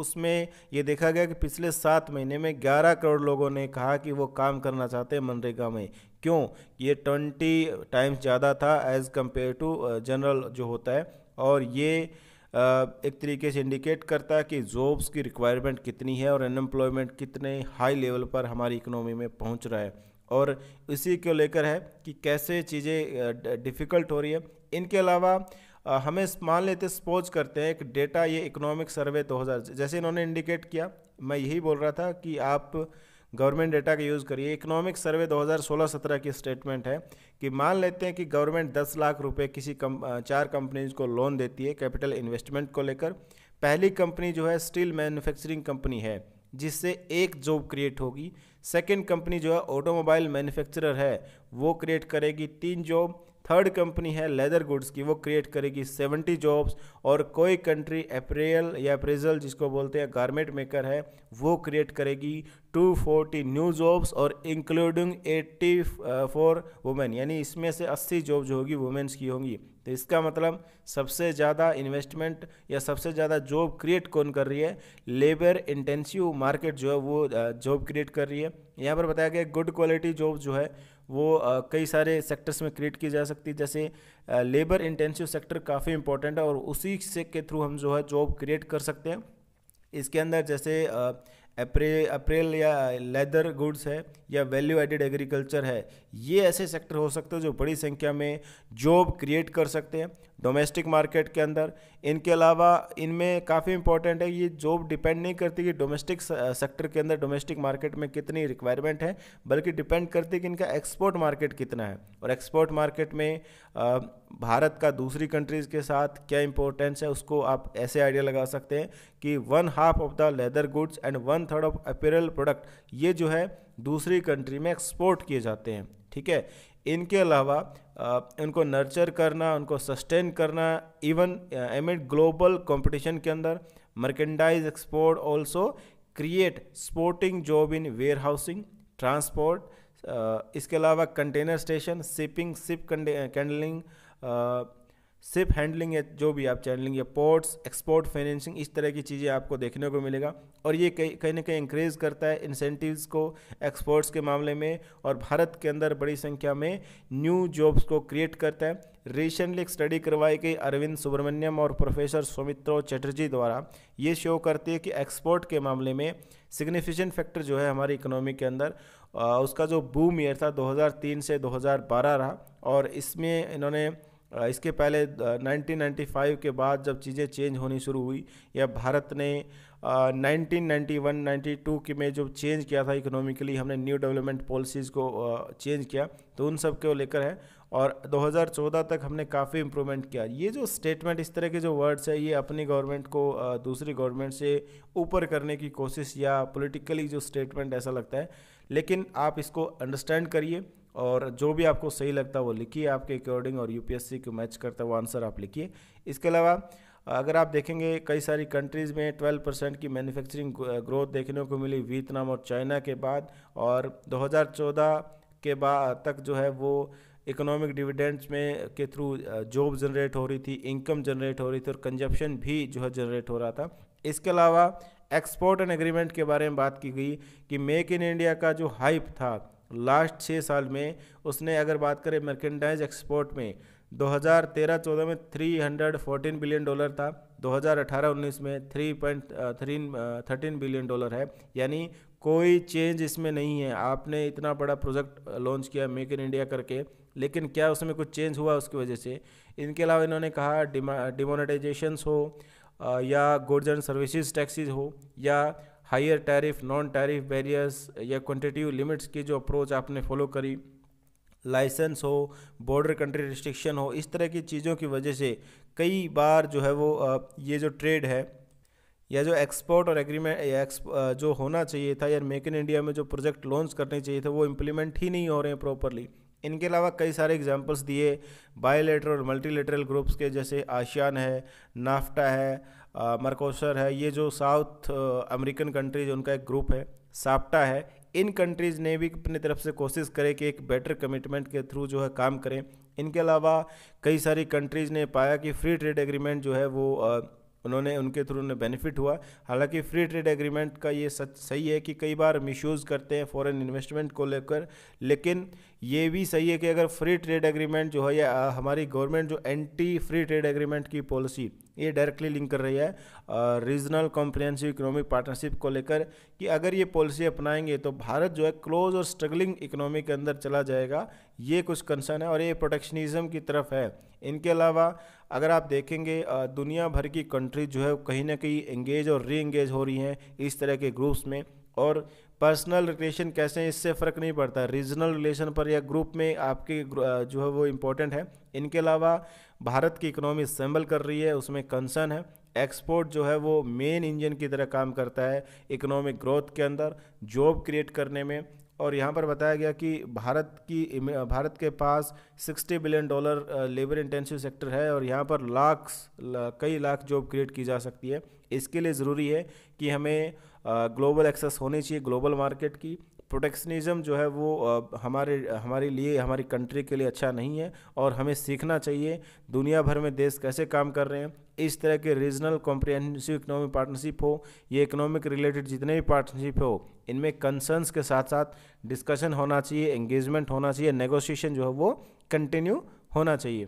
उसमें ये देखा गया कि पिछले सात महीने में ग्यारह करोड़ लोगों ने कहा कि वो काम करना चाहते हैं मनरेगा में क्यों ये ट्वेंटी टाइम्स ज़्यादा था एज़ कम्पेयर टू जनरल जो होता है और ये एक तरीके से इंडिकेट करता है कि जॉब्स की रिक्वायरमेंट कितनी है और अनएम्प्लॉयमेंट कितने हाई लेवल पर हमारी इकोनॉमी में पहुंच रहा है और इसी को लेकर है कि कैसे चीज़ें डिफ़िकल्ट हो रही है इनके अलावा हमें मान लेते सपोज करते हैं एक डेटा ये इकोनॉमिक सर्वे 2000 जैसे इन्होंने इंडिकेट किया मैं यही बोल रहा था कि आप गवर्नमेंट डेटा का यूज़ करिए इकोनॉमिक सर्वे 2016-17 की स्टेटमेंट है कि मान लेते हैं कि गवर्नमेंट 10 लाख रुपए किसी कम चार कंपनीज को लोन देती है कैपिटल इन्वेस्टमेंट को लेकर पहली कंपनी जो है स्टील मैन्युफैक्चरिंग कंपनी है जिससे एक जॉब क्रिएट होगी सेकेंड कंपनी जो है ऑटोमोबाइल मैन्युफैक्चरर है वो क्रिएट करेगी तीन जॉब थर्ड कंपनी है लेदर गुड्स की वो क्रिएट करेगी 70 जॉब्स और कोई कंट्री अप्रेल या अप्रेजल जिसको बोलते हैं गारमेंट मेकर है वो क्रिएट करेगी 240 न्यू जॉब्स और इंक्लूडिंग 84 फोर वुमेन यानी इसमें से 80 जॉब जो होगी वुमेन्स की होंगी तो इसका मतलब सबसे ज़्यादा इन्वेस्टमेंट या सबसे ज़्यादा जॉब क्रिएट कौन कर रही है लेबर इंटेंसिव मार्केट जो है वो जॉब क्रिएट कर रही है यहाँ पर बताया गया गुड क्वालिटी जॉब जो है वो कई सारे सेक्टर्स में क्रिएट की जा सकती है जैसे लेबर इंटेंसिव सेक्टर काफ़ी इंपॉर्टेंट है और उसी से के थ्रू हम जो है जॉब क्रिएट कर सकते हैं इसके अंदर जैसे अप्रैल अप्रेल या लेदर गुड्स है या वैल्यू एडेड एग्रीकल्चर है ये ऐसे सेक्टर हो सकते हैं जो बड़ी संख्या में जॉब क्रिएट कर सकते हैं डोमेस्टिक मार्केट के अंदर इनके अलावा इनमें काफ़ी इंपॉर्टेंट है ये जॉब डिपेंड नहीं करती कि डोमेस्टिक सेक्टर के अंदर डोमेस्टिक मार्केट में कितनी रिक्वायरमेंट है बल्कि डिपेंड करती है कि इनका एक्सपोर्ट मार्केट कितना है और एक्सपोर्ट मार्केट में भारत का दूसरी कंट्रीज़ के साथ क्या इंपॉर्टेंस है उसको आप ऐसे आइडिया लगा सकते हैं कि one half of the leather goods and one third of apparel product ये जो है दूसरी कंट्री में एक्सपोर्ट किए जाते हैं ठीक है इनके अलावा उनको नर्चर करना उनको सस्टेन करना इवन एड ग्लोबल कंपटीशन के अंदर merchandise export also create supporting job in warehousing transport इसके अलावा container station shipping ship candling ship handling या जो भी आप चैनलिंग या पोर्ट्स एक्सपोर्ट फाइनेंसिंग इस तरह की चीज़ें आपको देखने को मिलेगा और ये कहीं ना कहीं इंक्रेज़ करता है इंसेंटिव्स को एक्सपोर्ट्स के मामले में और भारत के अंदर बड़ी संख्या में न्यू जॉब्स को क्रिएट करता है रिसेंटली एक स्टडी करवाई गई अरविंद सुब्रमण्यम और प्रोफेसर सुमित्रो चटर्जी द्वारा ये शो करती है कि एक्सपोर्ट के मामले में सिग्निफिकेंट फैक्टर जो है हमारी इकोनॉमी के अंदर उसका जो बूम ईयर था 2003 से 2012 रहा और इसमें इन्होंने इसके पहले 1995 के बाद जब चीज़ें चेंज होनी शुरू हुई या भारत ने 1991-92 के में जो चेंज किया था इकोनॉमिकली हमने न्यू डेवलपमेंट पॉलिसीज़ को चेंज किया तो उन सब को लेकर है और 2014 तक हमने काफ़ी इम्प्रूवमेंट किया ये जो स्टेटमेंट इस तरह के जो वर्ड्स है ये अपनी गवर्नमेंट को दूसरी गवर्नमेंट से ऊपर करने की कोशिश या पॉलिटिकली जो स्टेटमेंट ऐसा लगता है लेकिन आप इसको अंडरस्टैंड करिए और जो भी आपको सही लगता है वो लिखिए आपके अकॉर्डिंग और यूपीएससी को मैच करता है वो आंसर आप लिखिए इसके अलावा अगर आप देखेंगे कई सारी कंट्रीज़ में 12 परसेंट की मैन्युफैक्चरिंग ग्रोथ देखने को मिली वियतनाम और चाइना के बाद और 2014 के बाद तक जो है वो इकोनॉमिक डिविडेंड्स में के थ्रू जॉब जनरेट हो रही थी इनकम जनरेट हो रही थी और कंजप्शन भी जो है जनरेट हो रहा था इसके अलावा एक्सपोर्ट एंड एग्रीमेंट के बारे में बात की गई कि मेक इन इंडिया का जो हाइप था लास्ट छः साल में उसने अगर बात करें मर्केंडाइज एक्सपोर्ट में 2013-14 में 314 बिलियन डॉलर था 2018-19 में 3.13 बिलियन डॉलर है यानी कोई चेंज इसमें नहीं है आपने इतना बड़ा प्रोजेक्ट लॉन्च किया मेक इन इंडिया करके लेकिन क्या उसमें कुछ चेंज हुआ उसकी वजह से इनके अलावा इन्होंने कहा डिमोनेटाइजेशंस हो या गुड्स एंड सर्विसेज टैक्सेस हो या higher tariff non tariff barriers या क्वान्टिटिव लिमिट्स की जो अप्रोच आपने फॉलो करी लाइसेंस हो बॉर्डर कंट्री रिस्ट्रिक्शन हो इस तरह की चीज़ों की वजह से कई बार जो है वो ये जो ट्रेड है या जो एक्सपोर्ट और एग्रीमेंट जो होना चाहिए था या मेक इन इंडिया में जो प्रोजेक्ट लॉन्च करने चाहिए थे वो इम्प्लीमेंट ही नहीं हो रहे हैं प्रॉपरली इनके अलावा कई सारे एग्जांपल्स दिए बायोलेटर और मल्टीलेटरल ग्रुप्स के जैसे आशियान है नाफ्टा है मरकोसर है ये जो साउथ अमेरिकन कंट्रीज उनका एक ग्रुप है साप्टा है इन कंट्रीज़ ने भी अपनी तरफ से कोशिश करें कि एक बेटर कमिटमेंट के थ्रू जो है काम करें इनके अलावा कई सारी कंट्रीज़ ने पाया कि फ्री ट्रेड एग्रीमेंट जो है वो उन्होंने उनके थ्रू उन्हें बेनिफिट हुआ हालांकि फ्री ट्रेड एग्रीमेंट का ये सच सही है कि कई बार मिसयूज़ करते हैं फॉरेन इन्वेस्टमेंट को लेकर लेकिन ये भी सही है कि अगर फ्री ट्रेड एग्रीमेंट जो है या हमारी गवर्नमेंट जो एंटी फ्री ट्रेड एग्रीमेंट की पॉलिसी ये डायरेक्टली लिंक कर रही है रीजनल कॉम्प्रिहेंसिव इकोनॉमिक पार्टनरशिप को लेकर कि अगर ये पॉलिसी अपनाएंगे तो भारत जो है क्लोज और स्ट्रगलिंग इकोनॉमी के अंदर चला जाएगा ये कुछ कंसर्न है और ये प्रोटेक्शनिज्म की तरफ है इनके अलावा अगर आप देखेंगे दुनिया भर की कंट्री जो है कहीं ना कहीं एंगेज और री एंगेज हो रही हैं इस तरह के ग्रुप्स में और पर्सनल रिलेशन कैसे हैं इससे फ़र्क नहीं पड़ता रीजनल रिलेशन पर या ग्रुप में आपके जो है वो इम्पोर्टेंट है इनके अलावा भारत की इकोनॉमी सेम्बल कर रही है उसमें कंसर्न है एक्सपोर्ट जो है वो मेन इंजन की तरह काम करता है इकोनॉमिक ग्रोथ के अंदर जॉब क्रिएट करने में और यहाँ पर बताया गया कि भारत की भारत के पास 60 billion dollar labour intensive sector है और यहाँ पर लाख कई लाख जॉब क्रिएट की जा सकती है इसके लिए ज़रूरी है कि हमें ग्लोबल एक्सेस होनी चाहिए ग्लोबल मार्केट की प्रोटेक्शनिज्म जो है वो हमारे हमारे लिए हमारी कंट्री के लिए अच्छा नहीं है और हमें सीखना चाहिए दुनिया भर में देश कैसे काम कर रहे हैं इस तरह के रीजनल कॉम्प्रीहेंसिव इकोनॉमिक पार्टनरशिप हो ये इकोनॉमिक रिलेटेड जितने भी पार्टनरशिप हो इनमें कंसर्न्स के साथ साथ डिस्कशन होना चाहिए एंगेजमेंट होना चाहिए नेगोशिएशन जो है वो कंटिन्यू होना चाहिए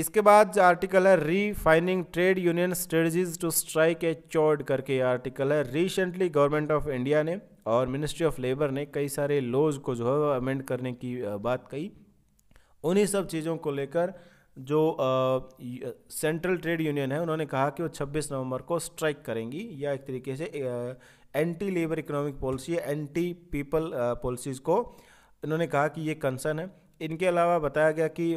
इसके बाद जो आर्टिकल है refining trade union strategies to strike a chord करके आर्टिकल है रिसेंटली गवर्नमेंट ऑफ इंडिया ने और मिनिस्ट्री ऑफ लेबर ने कई सारे लॉज को जो है अमेंड करने की बात कही उन्हीं सब चीज़ों को लेकर जो सेंट्रल ट्रेड यूनियन है उन्होंने कहा कि वो 26 नवंबर को स्ट्राइक करेंगी या एक तरीके से एंटी लेबर इकोनॉमिक पॉलिसी या एंटी पीपल पॉलिसीज़ को इन्होंने कहा कि ये कंसर्न है इनके अलावा बताया गया कि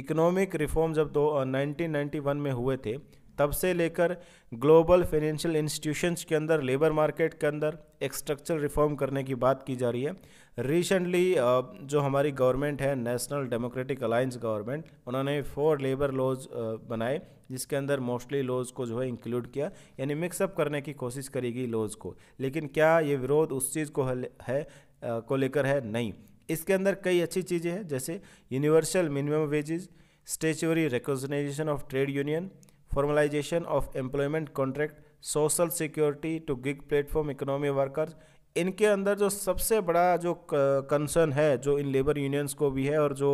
इकोनॉमिक रिफॉर्म जब दो नाइनटीन में हुए थे तब से लेकर ग्लोबल फाइनेंशियल इंस्टीट्यूशंस के अंदर लेबर मार्केट के अंदर एक स्ट्रक्चर रिफॉर्म करने की बात की जा रही है रिसेंटली uh, जो हमारी गवर्नमेंट है नेशनल डेमोक्रेटिक अलायंस गवर्नमेंट उन्होंने फोर लेबर लॉज बनाए जिसके अंदर मोस्टली लॉज को जो है इंक्लूड किया यानी मिक्सअप करने की कोशिश करेगी लॉज को लेकिन क्या ये विरोध उस चीज़ को है uh, को लेकर है नहीं इसके अंदर कई अच्छी चीज़ें हैं जैसे universal minimum wages statutory recognition of trade union formalization of employment contract social security to gig platform economy workers इनके अंदर जो सबसे बड़ा जो कंसर्न है जो इन लेबर यूनियंस को भी है और जो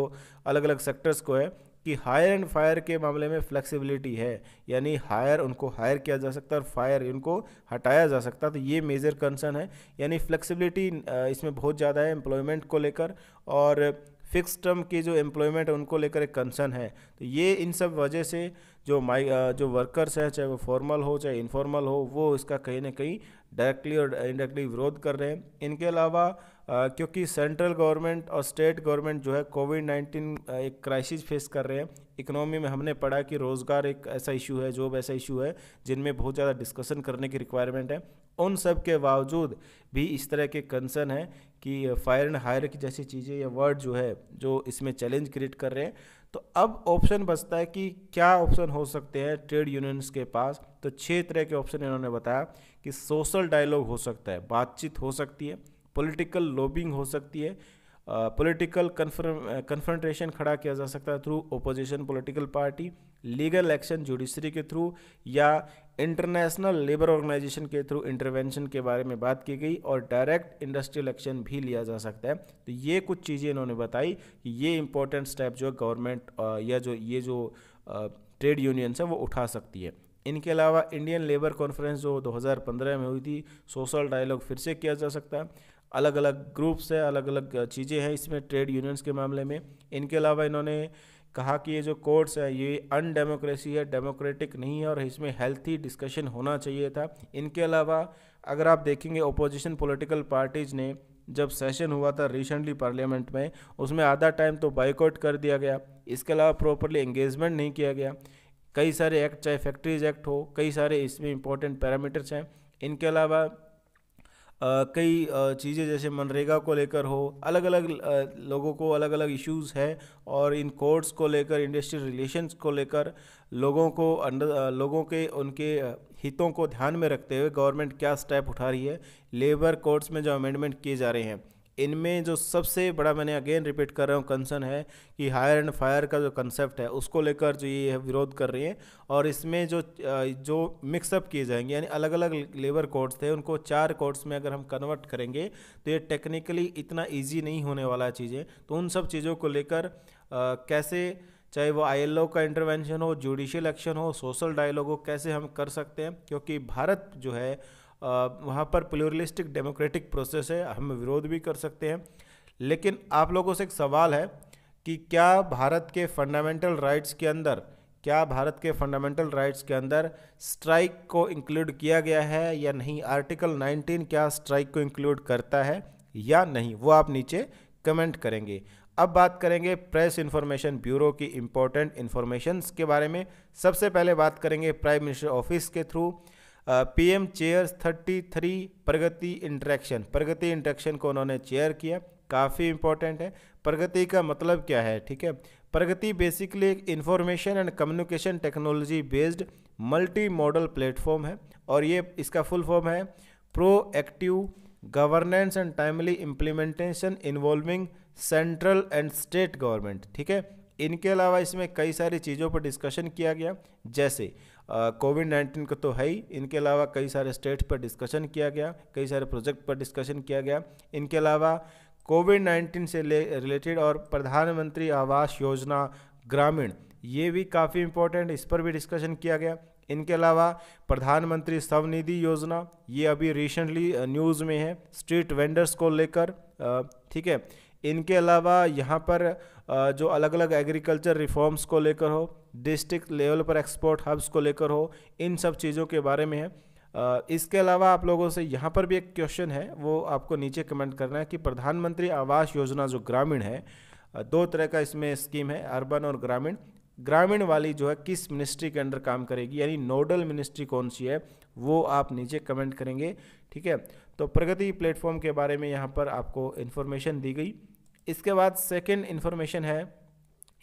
अलग अलग सेक्टर्स को है कि हायर एंड फायर के मामले में फ्लेक्सिबिलिटी है यानी हायर उनको हायर किया जा सकता है और फायर उनको हटाया जा सकता है तो ये मेजर कंसर्न है यानी फ्लेक्सिबिलिटी इसमें बहुत ज़्यादा है एम्प्लॉयमेंट को लेकर और फिक्स टर्म की जो एम्प्लॉयमेंट है उनको लेकर एक कंसर्न है तो ये इन सब वजह से जो माई जो वर्कर्स हैं चाहे वो फॉर्मल हो चाहे इनफॉर्मल हो वो इसका कहीं ना कहीं डायरेक्टली और इनडायरेक्टली विरोध कर रहे हैं इनके अलावा क्योंकि सेंट्रल गवर्नमेंट और स्टेट गवर्नमेंट जो है कोविड नाइन्टीन एक क्राइसिस फेस कर रहे हैं इकोनॉमी में हमने पढ़ा कि रोज़गार एक ऐसा इशू है जॉब ऐसा इशू है जिनमें बहुत ज़्यादा डिस्कशन करने की रिक्वायरमेंट है उन सब के बावजूद भी इस तरह के कंसर्न हैं कि फायर एंड हायर की जैसी चीज़ें या वर्ड जो है जो इसमें चैलेंज क्रिएट कर रहे हैं तो अब ऑप्शन बचता है कि क्या ऑप्शन हो सकते हैं ट्रेड यूनियंस के पास तो छः तरह के ऑप्शन इन्होंने बताया कि सोशल डायलॉग हो सकता है बातचीत हो सकती है पॉलिटिकल लॉबिंग हो सकती है पॉलिटिकल कन्फ्रंटेशन खड़ा किया जा सकता है through opposition political party legal action judiciary के थ्रू या इंटरनेशनल लेबर ऑर्गेनाइजेशन के थ्रू इंटरवेंशन के बारे में बात की गई और डायरेक्ट इंडस्ट्रियल एक्शन भी लिया जा सकता है तो ये कुछ चीज़ें इन्होंने बताई कि ये इंपॉर्टेंट स्टेप जो गवर्नमेंट या जो ये जो ट्रेड यूनियंस है वो उठा सकती है इनके अलावा इंडियन लेबर कॉन्फ्रेंस जो 2015 में हुई थी सोशल डायलॉग फिर से किया जा सकता है अलग अलग ग्रुप्स है अलग अलग चीज़ें हैं इसमें ट्रेड यूनियंस के मामले में इनके अलावा इन्होंने कहा कि ये जो कोर्ट्स हैं ये अनडेमोक्रेसी है डेमोक्रेटिक नहीं है और इसमें हेल्थी डिस्कशन होना चाहिए था इनके अलावा अगर आप देखेंगे ओपोजिशन पॉलिटिकल पार्टीज़ ने जब सेशन हुआ था रिसेंटली पार्लियामेंट में उसमें आधा टाइम तो बाइकआउट कर दिया गया इसके अलावा प्रॉपरली एंगेजमेंट नहीं किया गया कई सारे एक्ट चाहे फैक्ट्रीज एक्ट हो कई सारे इसमें इंपॉर्टेंट पैरामीटर्स हैं इनके अलावा कई चीज़ें जैसे मनरेगा को लेकर हो अलग अलग लोगों को अलग अलग इश्यूज़ हैं और इन कोर्ट्स को लेकर इंडस्ट्रियल रिलेशंस को लेकर लोगों को अंडर लोगों के उनके हितों को ध्यान में रखते हुए गवर्नमेंट क्या स्टेप उठा रही है लेबर कोर्ट्स में जो अमेंडमेंट किए जा रहे हैं इनमें जो सबसे बड़ा मैंने अगेन रिपीट कर रहा हूँ कंसर्न है कि हायर एंड फायर का जो कंसेप्ट है उसको लेकर जो ये विरोध कर रही हैं और इसमें जो जो मिक्सअप किए जाएंगे यानी अलग अलग लेबर कोड्स थे उनको चार कोड्स में अगर हम कन्वर्ट करेंगे तो ये टेक्निकली इतना ईजी नहीं होने वाला चीज़ें तो उन सब चीज़ों को लेकर कैसे चाहे वो आईएलओ का इंटरवेंशन हो जुडिशियल एक्शन हो सोशल डायलॉग हो कैसे हम कर सकते हैं क्योंकि भारत जो है वहाँ पर प्लूरलिस्टिक डेमोक्रेटिक प्रोसेस है हम विरोध भी कर सकते हैं लेकिन आप लोगों से एक सवाल है कि क्या भारत के फंडामेंटल राइट्स के अंदर क्या भारत के फंडामेंटल राइट्स के अंदर स्ट्राइक को इंक्लूड किया गया है या नहीं आर्टिकल 19 क्या स्ट्राइक को इंक्लूड करता है या नहीं वो आप नीचे कमेंट करेंगे अब बात करेंगे प्रेस इन्फॉर्मेशन ब्यूरो की इम्पोर्टेंट इन्फॉर्मेशन के बारे में सबसे पहले बात करेंगे प्राइम मिनिस्टर ऑफिस के through PM chairs 33 Pragati interaction Pragati interaction को उन्होंने चेयर किया काफ़ी इंपॉर्टेंट है प्रगति का मतलब क्या है ठीक है प्रगति बेसिकली एक information and communication technology based multi model platform है और ये इसका फुल फॉर्म है pro active governance and timely implementation involving central and state government ठीक है इनके अलावा इसमें कई सारी चीज़ों पर डिस्कशन किया गया जैसे कोविड नाइन्टीन का तो है ही इनके अलावा कई सारे स्टेट्स पर डिस्कशन किया गया कई सारे प्रोजेक्ट पर डिस्कशन किया गया इनके अलावा कोविड नाइन्टीन से रिलेटेड और प्रधानमंत्री आवास योजना ग्रामीण ये भी काफ़ी इम्पोर्टेंट इस पर भी डिस्कशन किया गया इनके अलावा प्रधानमंत्री स्वनिधि योजना ये अभी रिसेंटली न्यूज़ में है स्ट्रीट वेंडर्स को लेकर ठीक है इनके अलावा यहाँ पर जो अलग अलग एग्रीकल्चर रिफॉर्म्स को लेकर हो डिस्ट्रिक्ट लेवल पर एक्सपोर्ट हब्स को लेकर हो इन सब चीज़ों के बारे में है इसके अलावा आप लोगों से यहाँ पर भी एक क्वेश्चन है वो आपको नीचे कमेंट करना है कि प्रधानमंत्री आवास योजना जो ग्रामीण है दो तरह का इसमें स्कीम है अर्बन और ग्रामीण ग्रामीण वाली जो है किस मिनिस्ट्री के अंडर काम करेगी यानी नोडल मिनिस्ट्री कौन सी है वो आप नीचे कमेंट करेंगे ठीक है तो प्रगति प्लेटफॉर्म के बारे में यहाँ पर आपको इन्फॉर्मेशन दी गई इसके बाद सेकेंड इन्फॉर्मेशन है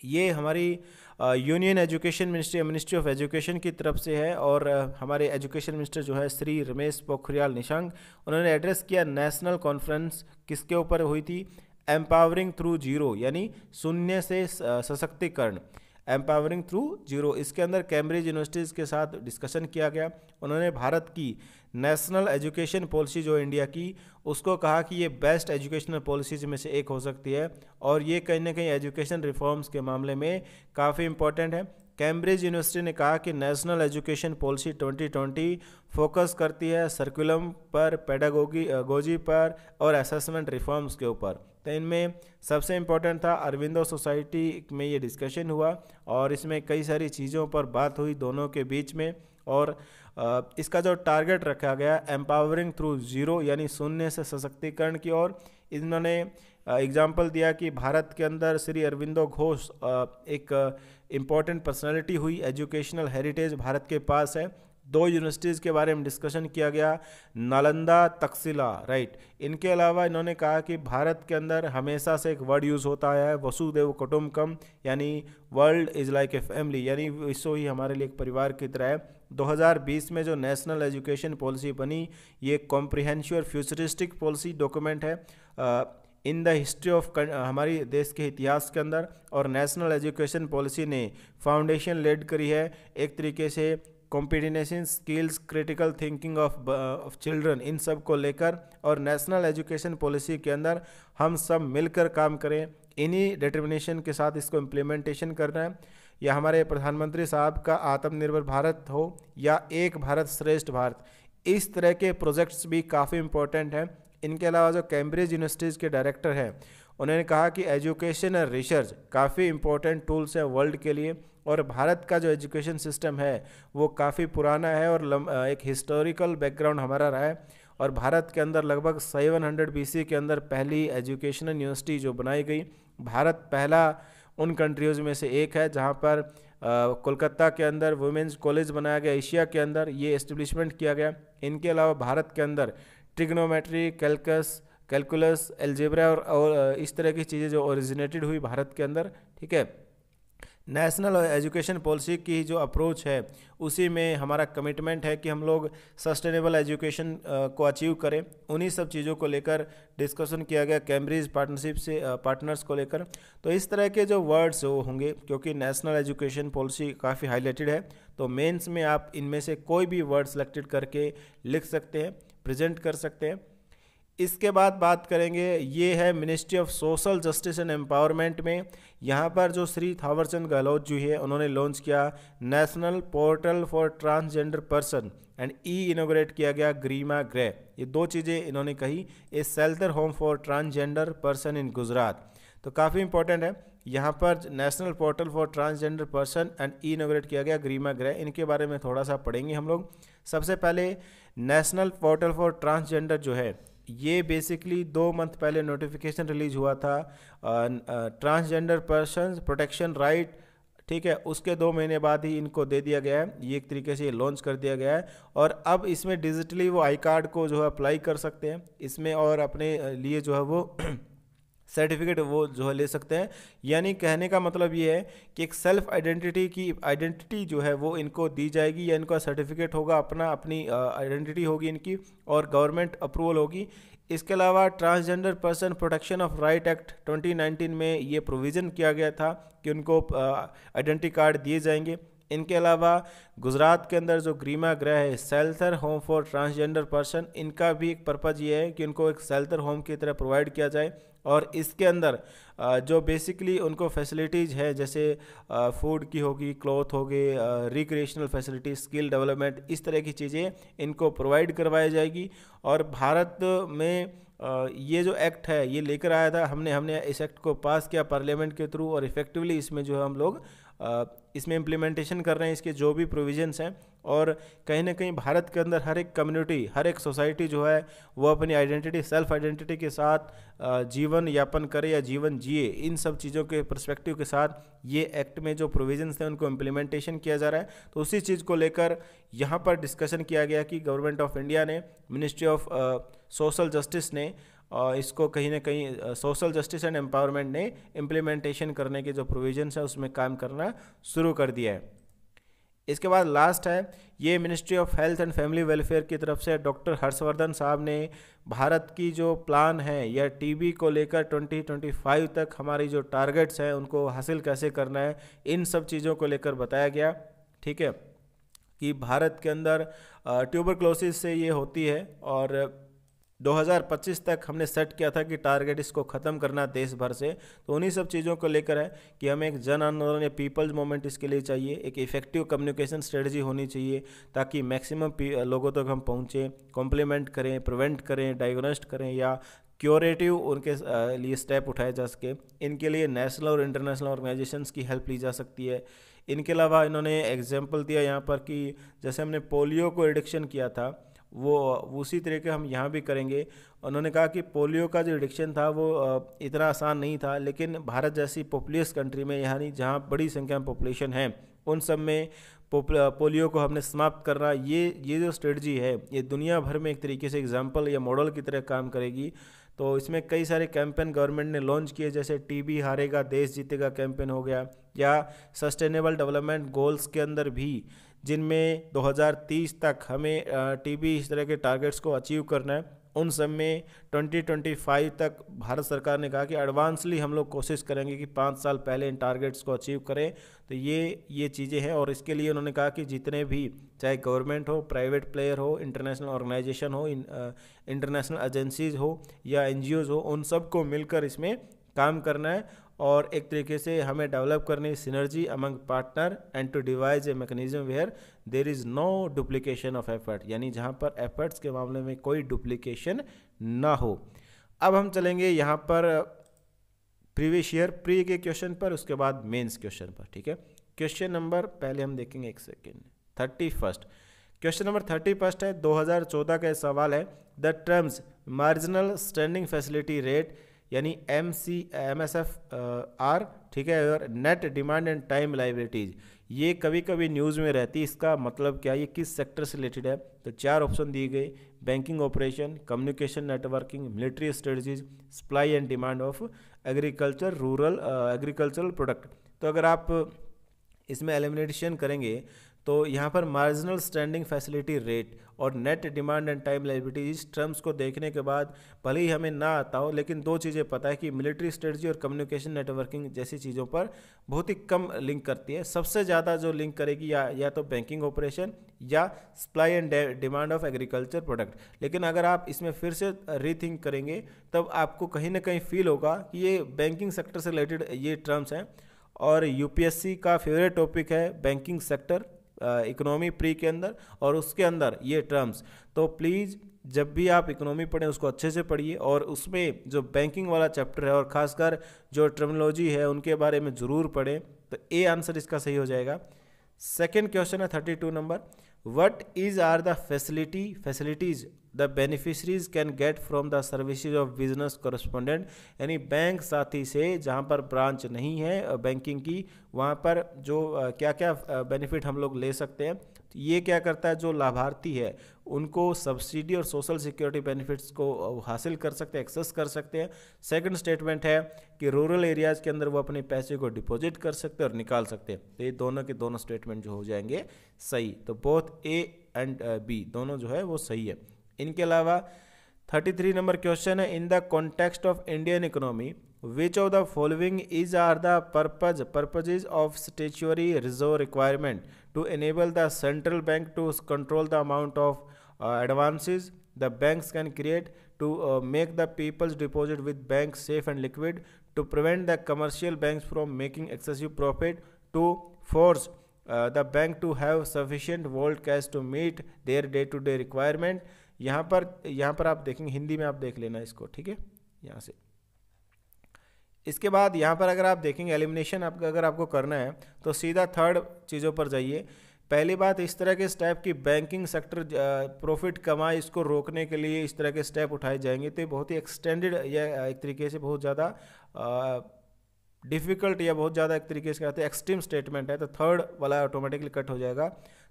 ये हमारी union education ministry ministry of education की तरफ से है और हमारे एजुकेशन मिनिस्टर जो है श्री रमेश पोखरियाल निशंक उन्होंने एड्रेस किया नेशनल कॉन्फ्रेंस किसके ऊपर हुई थी एम्पावरिंग थ्रू जीरो यानी शून्य से सशक्तिकरण एम्पावरिंग थ्रू जीरो इसके अंदर कैम्ब्रिज यूनिवर्सिटीज़ के साथ डिस्कशन किया गया उन्होंने भारत की नेशनल एजुकेशन पॉलिसी जो इंडिया की उसको कहा कि ये बेस्ट एजुकेशनल पॉलिसीज में से एक हो सकती है और ये कहीं ना कहीं एजुकेशन रिफॉर्म्स के मामले में काफ़ी इंपॉर्टेंट है कैम्ब्रिज यूनिवर्सिटी ने कहा कि नेशनल एजुकेशन पॉलिसी 2020 फोकस करती है सर्कुलम पर पेडागोगी गोजी पर और असेसमेंट रिफॉर्म्स के ऊपर तो इनमें सबसे इम्पोर्टेंट था अरविंदो सोसाइटी में ये डिस्कशन हुआ और इसमें कई सारी चीज़ों पर बात हुई दोनों के बीच में और इसका जो टारगेट रखा गया एम्पावरिंग थ्रू ज़ीरो यानी शून्य से सशक्तिकरण की ओर इन्होंने एग्जाम्पल दिया कि भारत के अंदर श्री अरविंदो घोष एक इम्पॉर्टेंट पर्सनालिटी हुई एजुकेशनल हेरिटेज भारत के पास है दो यूनिवर्सिटीज़ के बारे में डिस्कशन किया गया नालंदा तकसिला राइट इनके अलावा इन्होंने कहा कि भारत के अंदर हमेशा से एक वर्ड यूज़ होता है वसुदेव कुटुम्बकम यानी world is like a family यानी विश्व ही हमारे लिए एक परिवार की तरह है 2020 में जो नेशनल एजुकेशन पॉलिसी बनी ये और फ्यूचरिस्टिक पॉलिसी डॉक्यूमेंट है इन द हिस्ट्री ऑफ हमारी देश के इतिहास के अंदर और नेशनल एजुकेशन पॉलिसी ने फाउंडेशन लेड करी है एक तरीके से कॉम्पिटिनेशन skills critical thinking of of children इन सब को लेकर और नेशनल एजुकेशन पॉलिसी के अंदर हम सब मिलकर काम करें इन्हीं डिटर्मिनेशन के साथ इसको इम्प्लीमेंटेशन करना है या हमारे प्रधानमंत्री साहब का आत्मनिर्भर भारत हो या एक भारत श्रेष्ठ भारत इस तरह के प्रोजेक्ट्स भी काफ़ी इंपॉर्टेंट हैं इनके अलावा जो कैम्ब्रिज यूनिवर्सिटीज़ के डायरेक्टर हैं उन्होंने कहा कि एजुकेशन और रिसर्च काफ़ी इंपॉर्टेंट टूल्स हैं वर्ल्ड के लिए और भारत का जो एजुकेशन सिस्टम है वो काफ़ी पुराना है और एक हिस्टोरिकल बैकग्राउंड हमारा रहा है और भारत के अंदर लगभग सेवन हंड्रेड बी के अंदर पहली एजुकेशनल यूनिवर्सिटी जो बनाई गई भारत पहला उन कंट्रीज़ में से एक है जहाँ पर कोलकाता के अंदर वुमेंस कॉलेज बनाया गया एशिया के अंदर ये इस्टबलिशमेंट किया गया इनके अलावा भारत के अंदर ट्रिग्नोमेट्री कैलकस कैलकुलस एल्जेब्रा और, और इस तरह की चीज़ें जो ओरिजिनेटेड हुई भारत के अंदर ठीक है नेशनल एजुकेशन पॉलिसी की जो अप्रोच है उसी में हमारा कमिटमेंट है कि हम लोग सस्टेनेबल एजुकेशन को अचीव करें उन्हीं सब चीज़ों को लेकर डिस्कशन किया गया कैम्ब्रिज पार्टनरशिप से पार्टनर्स को लेकर तो इस तरह के जो वर्ड्स वो होंगे क्योंकि नेशनल एजुकेशन पॉलिसी काफ़ी हाईलाइटेड है तो मेंस में आप इनमें से कोई भी वर्ड सेलेक्टेड करके लिख सकते हैं प्रजेंट कर सकते हैं इसके बाद बात करेंगे ये है ministry of social justice and empowerment में यहाँ पर जो श्री थावरचंद गहलोत जी है उन्होंने लॉन्च किया national portal for transgender person and e inaugurate किया गया ग्रीमा ग्रे ये दो चीज़ें इन्होंने कही a shelter home for transgender person in Gujarat तो काफ़ी इंपॉर्टेंट है यहाँ पर national portal for transgender person and e inaugurate किया गया ग्रीमा ग्रह इनके बारे में थोड़ा सा पढ़ेंगे हम लोग सबसे पहले नेशनल पोर्टल फॉर ट्रांसजेंडर जो है ये बेसिकली दो मंथ पहले नोटिफिकेशन रिलीज हुआ था ट्रांसजेंडर पर्सन प्रोटेक्शन राइट ठीक है उसके दो महीने बाद ही इनको दे दिया गया है ये एक तरीके से ये लॉन्च कर दिया गया है और अब इसमें डिजिटली वो आई कार्ड को जो है अप्लाई कर सकते हैं इसमें और अपने लिए जो है वो सर्टिफिकेट वो जो है ले सकते हैं यानी कहने का मतलब ये है कि एक सेल्फ आइडेंटिटी की आइडेंटिटी जो है वो इनको दी जाएगी या इनका सर्टिफिकेट होगा अपना अपनी आइडेंटिटी होगी इनकी और गवर्नमेंट अप्रूवल होगी इसके अलावा transgender person protection of right act 2019 में ये प्रोविज़न किया गया था कि उनको आइडेंटिटी कार्ड दिए जाएंगे इनके अलावा गुजरात के अंदर जो ग्रीमा ग्रह है shelter home for transgender person इनका भी एक पर्पज़ ये है कि उनको एक सेल्थर होम की तरह प्रोवाइड किया जाए और इसके अंदर जो बेसिकली उनको फैसिलिटीज़ है जैसे फूड की होगी क्लॉथ हो रिक्रिएशनल फैसिलिटी स्किल डेवलपमेंट इस तरह की चीज़ें इनको प्रोवाइड करवाई जाएगी और भारत में ये जो एक्ट है ये लेकर आया था हमने हमने इस एक्ट को पास किया पार्लियामेंट के थ्रू और इफ़ेक्टिवली इसमें जो है हम लोग इसमें इम्प्लीमेंटेशन कर रहे हैं इसके जो भी प्रोविजंस हैं और कहीं ना कहीं भारत के अंदर हर एक कम्युनिटी हर एक सोसाइटी जो है वो अपनी आइडेंटिटी सेल्फ आइडेंटिटी के साथ जीवन यापन करे या जीवन जिए इन सब चीज़ों के परस्पेक्टिव के साथ ये एक्ट में जो प्रोविजंस हैं उनको इम्प्लीमेंटेशन किया जा रहा है तो उसी चीज़ को लेकर यहाँ पर डिस्कशन किया गया कि गवर्नमेंट ऑफ इंडिया ने मिनिस्ट्री ऑफ सोशल जस्टिस ने और इसको कहीं ना कहीं सोशल जस्टिस एंड एम्पावरमेंट ने इम्प्लीमेंटेशन करने के जो प्रोविजन है उसमें काम करना शुरू कर दिया है इसके बाद लास्ट है ये ministry of health and family welfare की तरफ से डॉक्टर हर्षवर्धन साहब ने भारत की जो प्लान है या टीबी को लेकर 2025 तक हमारी जो टारगेट्स हैं उनको हासिल कैसे करना है इन सब चीज़ों को लेकर बताया गया ठीक है कि भारत के अंदर ट्यूबरक्लोसिस से ये होती है और 2025 तक हमने सेट किया था कि टारगेट इसको ख़त्म करना देश भर से तो उन्हीं सब चीज़ों को लेकर है कि हमें एक जन आंदोलन या पीपल्स मोमेंट इसके लिए चाहिए एक इफेक्टिव कम्युनिकेशन स्ट्रेटजी होनी चाहिए ताकि मैक्सिमम लोगों तक तो हम पहुँचें कॉम्प्लीमेंट करें प्रिवेंट करें डायग्नोस्ट करें या क्योरेटिव उनके लिए स्टेप उठाए जा सके इनके लिए नेशनल और इंटरनेशनल ऑर्गेनाइजेशन की हेल्प ली जा सकती है इनके अलावा इन्होंने एग्जाम्पल दिया यहाँ पर कि जैसे हमने पोलियो को एडिक्शन किया था वो उसी तरह के हम यहाँ भी करेंगे उन्होंने कहा कि पोलियो का जो एडिक्शन था वो इतना आसान नहीं था लेकिन भारत जैसी पॉपुलस कंट्री में यानी जहाँ बड़ी संख्या में पॉपुलेशन है उन सब में पोलियो को हमने समाप्त करना ये ये जो स्ट्रेटजी है ये दुनिया भर में एक तरीके से एग्जाम्पल या मॉडल की तरह काम करेगी तो इसमें कई सारे कैंपेन गवर्नमेंट ने लॉन्च किए जैसे टीबी हारेगा देश जीतेगा कैंपेन हो गया या सस्टेनेबल डेवलपमेंट गोल्स के अंदर भी जिनमें 2030 तक हमें टीबी इस तरह के टारगेट्स को अचीव करना है उन सब में 2025 तक भारत सरकार ने कहा कि एडवांसली हम लोग कोशिश करेंगे कि पाँच साल पहले इन टारगेट्स को अचीव करें तो ये ये चीज़ें हैं और इसके लिए उन्होंने कहा कि जितने भी चाहे गवर्नमेंट हो प्राइवेट प्लेयर हो इंटरनेशनल ऑर्गेनाइजेशन हो इंटरनेशनल एजेंसीज हो या एन हो उन सबको मिलकर इसमें काम करना है और एक तरीके से हमें डेवलप करनी synergy among partner and to devise a mechanism where there is no duplication of effort यानी जहाँ पर एफर्ट्स के मामले में कोई डुप्लीकेशन ना हो अब हम चलेंगे यहाँ पर प्रीवियस ईयर प्री के क्वेश्चन पर उसके बाद मेंस क्वेश्चन पर ठीक है क्वेश्चन नंबर पहले हम देखेंगे एक second thirty first question number thirty first है 2014 का सवाल है the terms marginal standing facility rate यानी M C M S F R ठीक है और net demand and time liabilities ये कभी कभी न्यूज़ में रहती इसका मतलब क्या ये किस सेक्टर से रिलेटेड है तो चार ऑप्शन दिए गए banking operation communication networking military strategies supply and demand of agriculture rural agricultural product तो अगर आप इसमें एलिमिनेशन करेंगे तो यहाँ पर मार्जिनल स्टैंडिंग फैसिलिटी रेट और net demand and time liability इस टर्म्स को देखने के बाद भले ही हमें ना आता हो लेकिन दो चीज़ें पता है कि मिलिट्री स्ट्रेटजी और कम्युनिकेशन नेटवर्किंग जैसी चीज़ों पर बहुत ही कम लिंक करती है सबसे ज़्यादा जो लिंक करेगी या या तो बैंकिंग ऑपरेशन या supply and demand of agriculture product लेकिन अगर आप इसमें फिर से रीथिंक करेंगे तब आपको कहीं ना कहीं फील होगा कि ये बैंकिंग सेक्टर से रिलेटेड ये टर्म्स हैं और यूपीएससी का फेवरेट टॉपिक है बैंकिंग सेक्टर इकोनॉमी प्री के अंदर और उसके अंदर ये टर्म्स तो प्लीज़ जब भी आप इकोनॉमी पढ़ें उसको अच्छे से पढ़िए और उसमें जो बैंकिंग वाला चैप्टर है और ख़ासकर जो टर्मिनोलॉजी है उनके बारे में ज़रूर पढ़ें तो ए आंसर इसका सही हो जाएगा सेकेंड क्वेश्चन है thirty two number what is are the facility facilities the beneficiaries can get from the services of business correspondent यानी बैंक साथी से जहाँ पर ब्रांच नहीं है बैंकिंग की वहाँ पर जो क्या क्या बेनिफिट हम लोग ले सकते हैं ये क्या करता है जो लाभार्थी है उनको सब्सिडी और सोशल सिक्योरिटी बेनिफिट्स को हासिल कर सकते हैं एक्सेस कर सकते हैं सेकंड स्टेटमेंट है कि रूरल एरियाज़ के अंदर वो अपने पैसे को डिपॉजिट कर सकते हैं और निकाल सकते हैं तो ये दोनों के दोनों स्टेटमेंट जो हो जाएंगे सही तो बोथ ए एंड बी दोनों जो है वो सही है इनके अलावा थर्टी थ्री नंबर क्वेश्चन है in the context of Indian economy which of the following is are the purpose purposes of statutory reserve requirement to enable the central bank to control the amount of advances the banks can create to make the people's deposit with bank safe and liquid to prevent the commercial bank from making excessive profit to force the bank to have sufficient vault cash to meet their day to day requirement यहाँ पर यहाँ पर आप देखेंगे हिंदी में आप देख लेना इसको ठीक है यहाँ से इसके बाद यहाँ पर अगर आप देखेंगे एलिमिनेशन आप अगर आपको करना है तो सीधा थर्ड चीज़ों पर जाइए पहली बात इस तरह के स्टेप की बैंकिंग सेक्टर प्रॉफिट कमाए इसको रोकने के लिए इस तरह के स्टेप उठाए जाएंगे तो ये बहुत ही एक्सटेंडेड या एक तरीके से बहुत ज़्यादा डिफ़िकल्ट या बहुत ज़्यादा एक तरीके से कहते हैं एक्सट्रीम स्टेटमेंट है तो थर्ड वाला ऑटोमेटिकली कट हो जाएगा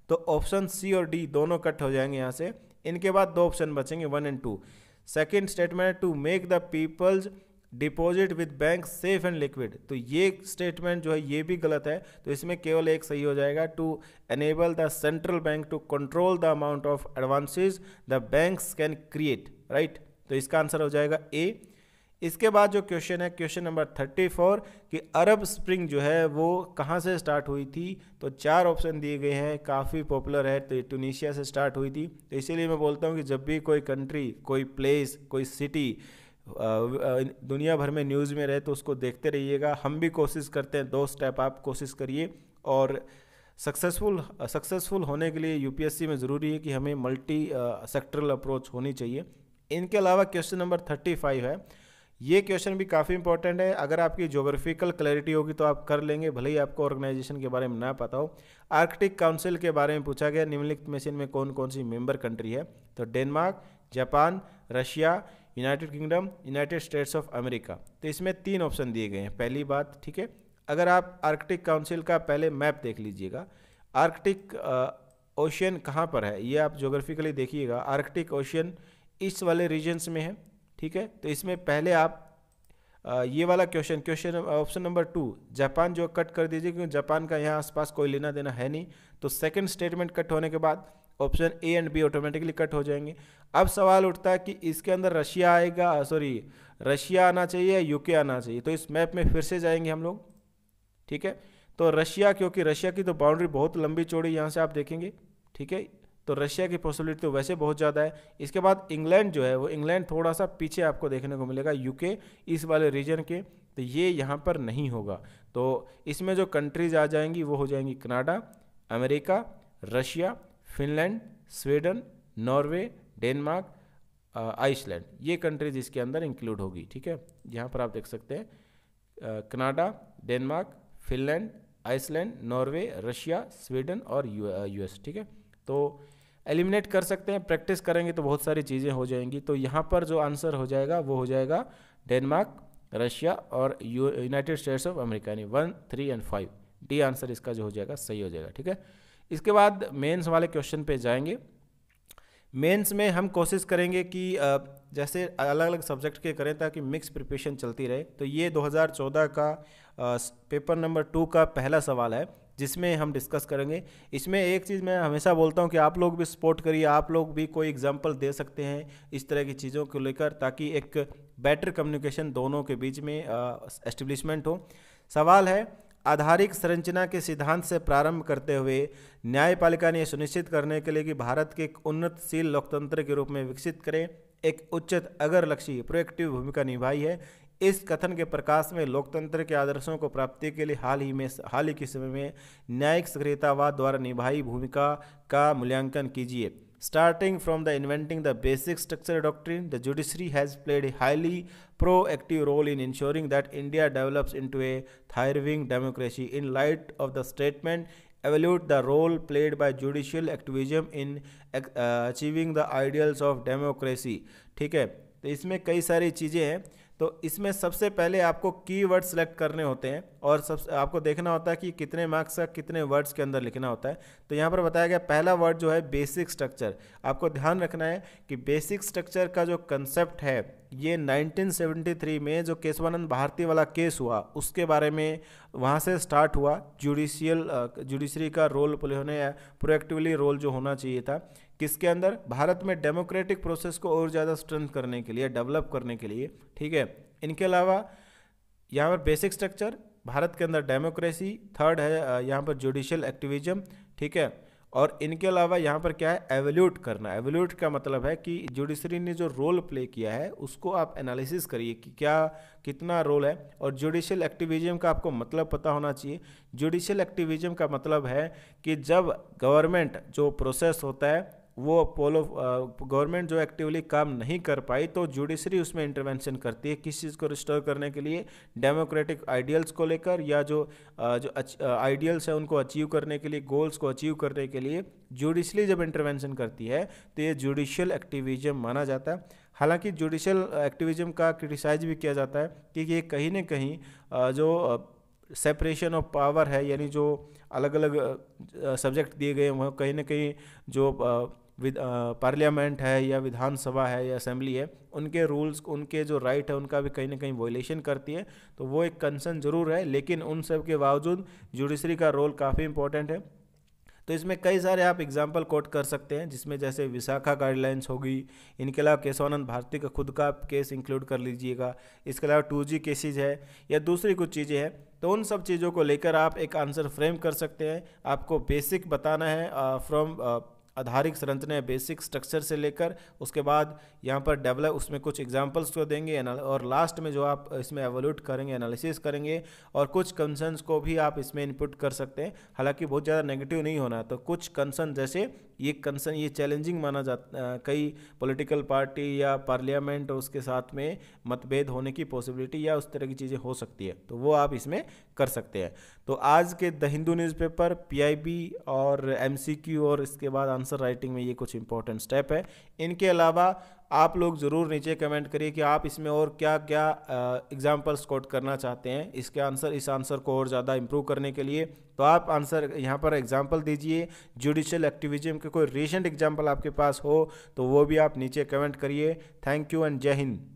तो ऑप्शन सी और डी दोनों कट हो जाएंगे यहाँ से इनके बाद दो ऑप्शन बचेंगे one and two second statement to make the people's deposit with bank safe and liquid तो ये स्टेटमेंट जो है ये भी गलत है तो इसमें केवल एक सही हो जाएगा to enable the central bank to control the amount of advances the banks can create right तो इसका आंसर हो जाएगा ए इसके बाद जो क्वेश्चन है क्वेश्चन नंबर थर्टी फोर कि अरब स्प्रिंग जो है वो कहाँ से स्टार्ट हुई थी तो चार ऑप्शन दिए गए हैं काफ़ी पॉपुलर है तो ट्यूनिशिया से स्टार्ट हुई थी तो इसीलिए मैं बोलता हूँ कि जब भी कोई कंट्री कोई प्लेस कोई सिटी दुनिया भर में न्यूज़ में रहे तो उसको देखते रहिएगा हम भी कोशिश करते हैं दो स्टेप आप कोशिश करिए और सक्सेसफुल सक्सेसफुल होने के लिए यूपीएससी में ज़रूरी है कि हमें मल्टी सेक्टरल अप्रोच होनी चाहिए इनके अलावा क्वेश्चन नंबर थर्टी फाइव है ये क्वेश्चन भी काफ़ी इंपॉर्टेंट है अगर आपकी जोग्राफिकल क्लैरिटी होगी तो आप कर लेंगे भले ही आपको ऑर्गेनाइजेशन के बारे में ना पता हो आर्कटिक काउंसिल के बारे में पूछा गया निम्नलिखित में से इनमें कौन कौन सी मेंबर कंट्री है तो Denmark Japan Russia United Kingdom United States of America तो इसमें तीन ऑप्शन दिए गए हैं पहली बात ठीक है अगर आप आर्कटिक काउंसिल का पहले मैप देख लीजिएगा आर्कटिक ओशियन कहाँ पर है ये आप जोग्राफिकली देखिएगा आर्कटिक ओशियन इस वाले रीजन्स में है ठीक है तो इसमें पहले आप आ, ये वाला question question option number two Japan जो कट कर दीजिए क्योंकि जापान का यहाँ आसपास कोई लेना देना है नहीं तो सेकंड स्टेटमेंट कट होने के बाद option A and B automatically cut हो जाएंगे अब सवाल उठता है कि इसके अंदर रशिया आएगा सॉरी रशिया आना चाहिए या यूके आना चाहिए तो इस मैप में फिर से जाएंगे हम लोग ठीक है तो रशिया क्योंकि रशिया की तो बाउंड्री बहुत लंबी चौड़ी यहाँ से आप देखेंगे ठीक है तो रशिया की पॉसिबिलिटी तो वैसे बहुत ज़्यादा है इसके बाद इंग्लैंड जो है वो इंग्लैंड थोड़ा सा पीछे आपको देखने को मिलेगा यूके इस वाले रीजन के तो ये यहाँ पर नहीं होगा तो इसमें जो कंट्रीज आ जाएंगी वो हो जाएंगी Canada America Russia Finland Sweden Norway Denmark Iceland ये कंट्रीज इसके अंदर इंक्लूड होगी ठीक है यहाँ पर आप देख सकते हैं Canada Denmark Finland Iceland Norway Russia Sweden और यूएस ठीक है तो एलिमिनेट कर सकते हैं प्रैक्टिस करेंगे तो बहुत सारी चीज़ें हो जाएंगी तो यहाँ पर जो आंसर हो जाएगा वो हो जाएगा डेनमार्क रशिया और यूनाइटेड स्टेट्स ऑफ अमेरिका यानी one three and five D answer इसका जो हो जाएगा सही हो जाएगा ठीक है इसके बाद मेंस वाले क्वेश्चन पे जाएंगे मेंस में हम कोशिश करेंगे कि जैसे अलग अलग सब्जेक्ट के करें ताकि मिक्स प्रिपरेशन चलती रहे तो ये 2014 का पेपर नंबर टू का पहला सवाल है जिसमें हम डिस्कस करेंगे इसमें एक चीज़ मैं हमेशा बोलता हूँ कि आप लोग भी सपोर्ट करिए आप लोग भी कोई एग्जाम्पल दे सकते हैं इस तरह की चीज़ों को लेकर ताकि एक बेटर कम्युनिकेशन दोनों के बीच में एस्टेब्लिशमेंट हो सवाल है आधारिक संरचना के सिद्धांत से प्रारंभ करते हुए न्यायपालिका ने सुनिश्चित करने के लिए कि भारत के एक उन्नतशील लोकतंत्र के रूप में विकसित करें एक उचित अगर लक्ष्य प्रोएक्टिव भूमिका निभाई है इस कथन के प्रकाश में लोकतंत्र के आदर्शों को प्राप्ति के लिए हाल ही में हाल ही के समय में न्यायिक सक्रियतावाद द्वारा निभाई भूमिका का मूल्यांकन कीजिए starting from the inventing the basic structure doctrine the judiciary has played highly proactive role in ensuring that India develops into a thriving democracy. In light of the statement, evaluate the role played by judicial activism in uh, achieving the ideals of democracy. ठीक है तो इसमें कई सारी चीज़ें हैं तो इसमें सबसे पहले आपको कीवर्ड सेलेक्ट करने होते हैं और सब आपको देखना होता है कि कितने मार्क्स का कितने वर्ड्स के अंदर लिखना होता है तो यहाँ पर बताया गया पहला वर्ड जो है बेसिक स्ट्रक्चर आपको ध्यान रखना है कि बेसिक स्ट्रक्चर का जो कंसेप्ट है ये 1973 में जो केशवानंद भारती वाला केस हुआ उसके बारे में वहाँ से स्टार्ट हुआ जुडिशियल जुडिशरी का रोल प्ले होने या प्रोएक्टिवली रोल जो होना चाहिए था किसके अंदर भारत में डेमोक्रेटिक प्रोसेस को और ज़्यादा स्ट्रेंथ करने के लिए डेवलप करने के लिए ठीक है इनके अलावा यहाँ पर बेसिक स्ट्रक्चर भारत के अंदर डेमोक्रेसी थर्ड है यहाँ पर जुडिशियल एक्टिविज्म ठीक है और इनके अलावा यहाँ पर क्या है एवोल्यूट करना एवोल्यूट का मतलब है कि जुडिशरी ने जो रोल प्ले किया है उसको आप एनालिसिस करिए कि क्या कितना रोल है और जुडिशियल एक्टिविज्म का आपको मतलब पता होना चाहिए जुडिशियल एक्टिविज्म का मतलब है कि जब गवर्नमेंट जो प्रोसेस होता है वो पोलो गवर्नमेंट जो एक्टिवली काम नहीं कर पाई तो जुडिशरी उसमें इंटरवेंशन करती है किस चीज़ को रिस्टोर करने के लिए डेमोक्रेटिक आइडियल्स को लेकर या जो जो आइडियल्स हैं उनको अचीव करने के लिए गोल्स को अचीव करने के लिए जुडिशली जब इंटरवेंशन करती है तो ये जुडिशियल एक्टिविज़म माना जाता है हालांकि जुडिशियल एक्टिविज़म का क्रिटिसाइज भी किया जाता है कि ये कहीं ना कहीं जो सेपरेशन ऑफ पावर है यानी जो अलग अलग सब्जेक्ट दिए गए हैं कहीं ना कहीं जो पार्लियामेंट है या विधानसभा है या असेंबली है उनके रूल्स उनके जो राइट है उनका भी कहीं ना कहीं वॉयलेशन करती है तो वो एक कंसर्न ज़रूर है लेकिन उन सब के बावजूद जुडिशरी का रोल काफ़ी इंपॉर्टेंट है तो इसमें कई सारे आप एग्जाम्पल कोट कर सकते हैं जिसमें जैसे विशाखा गाइडलाइंस होगी इनके अलावा केशवानंद भारती का खुद का केस इंक्लूड कर लीजिएगा इसके अलावा टू जी केसेज है या दूसरी कुछ चीज़ें हैं तो उन सब चीज़ों को लेकर आप एक आंसर फ्रेम कर सकते हैं आपको बेसिक बताना है फ्रॉम आधारिक संरचना बेसिक स्ट्रक्चर से लेकर उसके बाद यहाँ पर डेवलप उसमें कुछ एग्जाम्पल्स को तो देंगे और लास्ट में जो आप इसमें एवोल्यूट करेंगे एनालिसिस करेंगे और कुछ कंसर्न्स को भी आप इसमें इनपुट कर सकते हैं हालांकि बहुत ज़्यादा नेगेटिव नहीं होना तो कुछ कंसर्न जैसे ये कंसर्न ये चैलेंजिंग माना जाता कई पॉलिटिकल पार्टी या पार्लियामेंट और उसके साथ में मतभेद होने की पॉसिबिलिटी या उस तरह की चीज़ें हो सकती है तो वो आप इसमें कर सकते हैं तो आज के द हिंदू न्यूज़पेपर पीआईबी और एमसीक्यू और इसके बाद आंसर राइटिंग में ये कुछ इंपॉर्टेंट स्टेप है इनके अलावा आप लोग ज़रूर नीचे कमेंट करिए कि आप इसमें और क्या क्या एग्जाम्पल्स कोट करना चाहते हैं इसके आंसर इस आंसर को और ज़्यादा इम्प्रूव करने के लिए तो आप आंसर यहाँ पर एग्जाम्पल दीजिए जुडिशल एक्टिविज्म के कोई रिसेंट एग्जाम्पल आपके पास हो तो वो भी आप नीचे कमेंट करिए थैंक यू एंड जय हिंद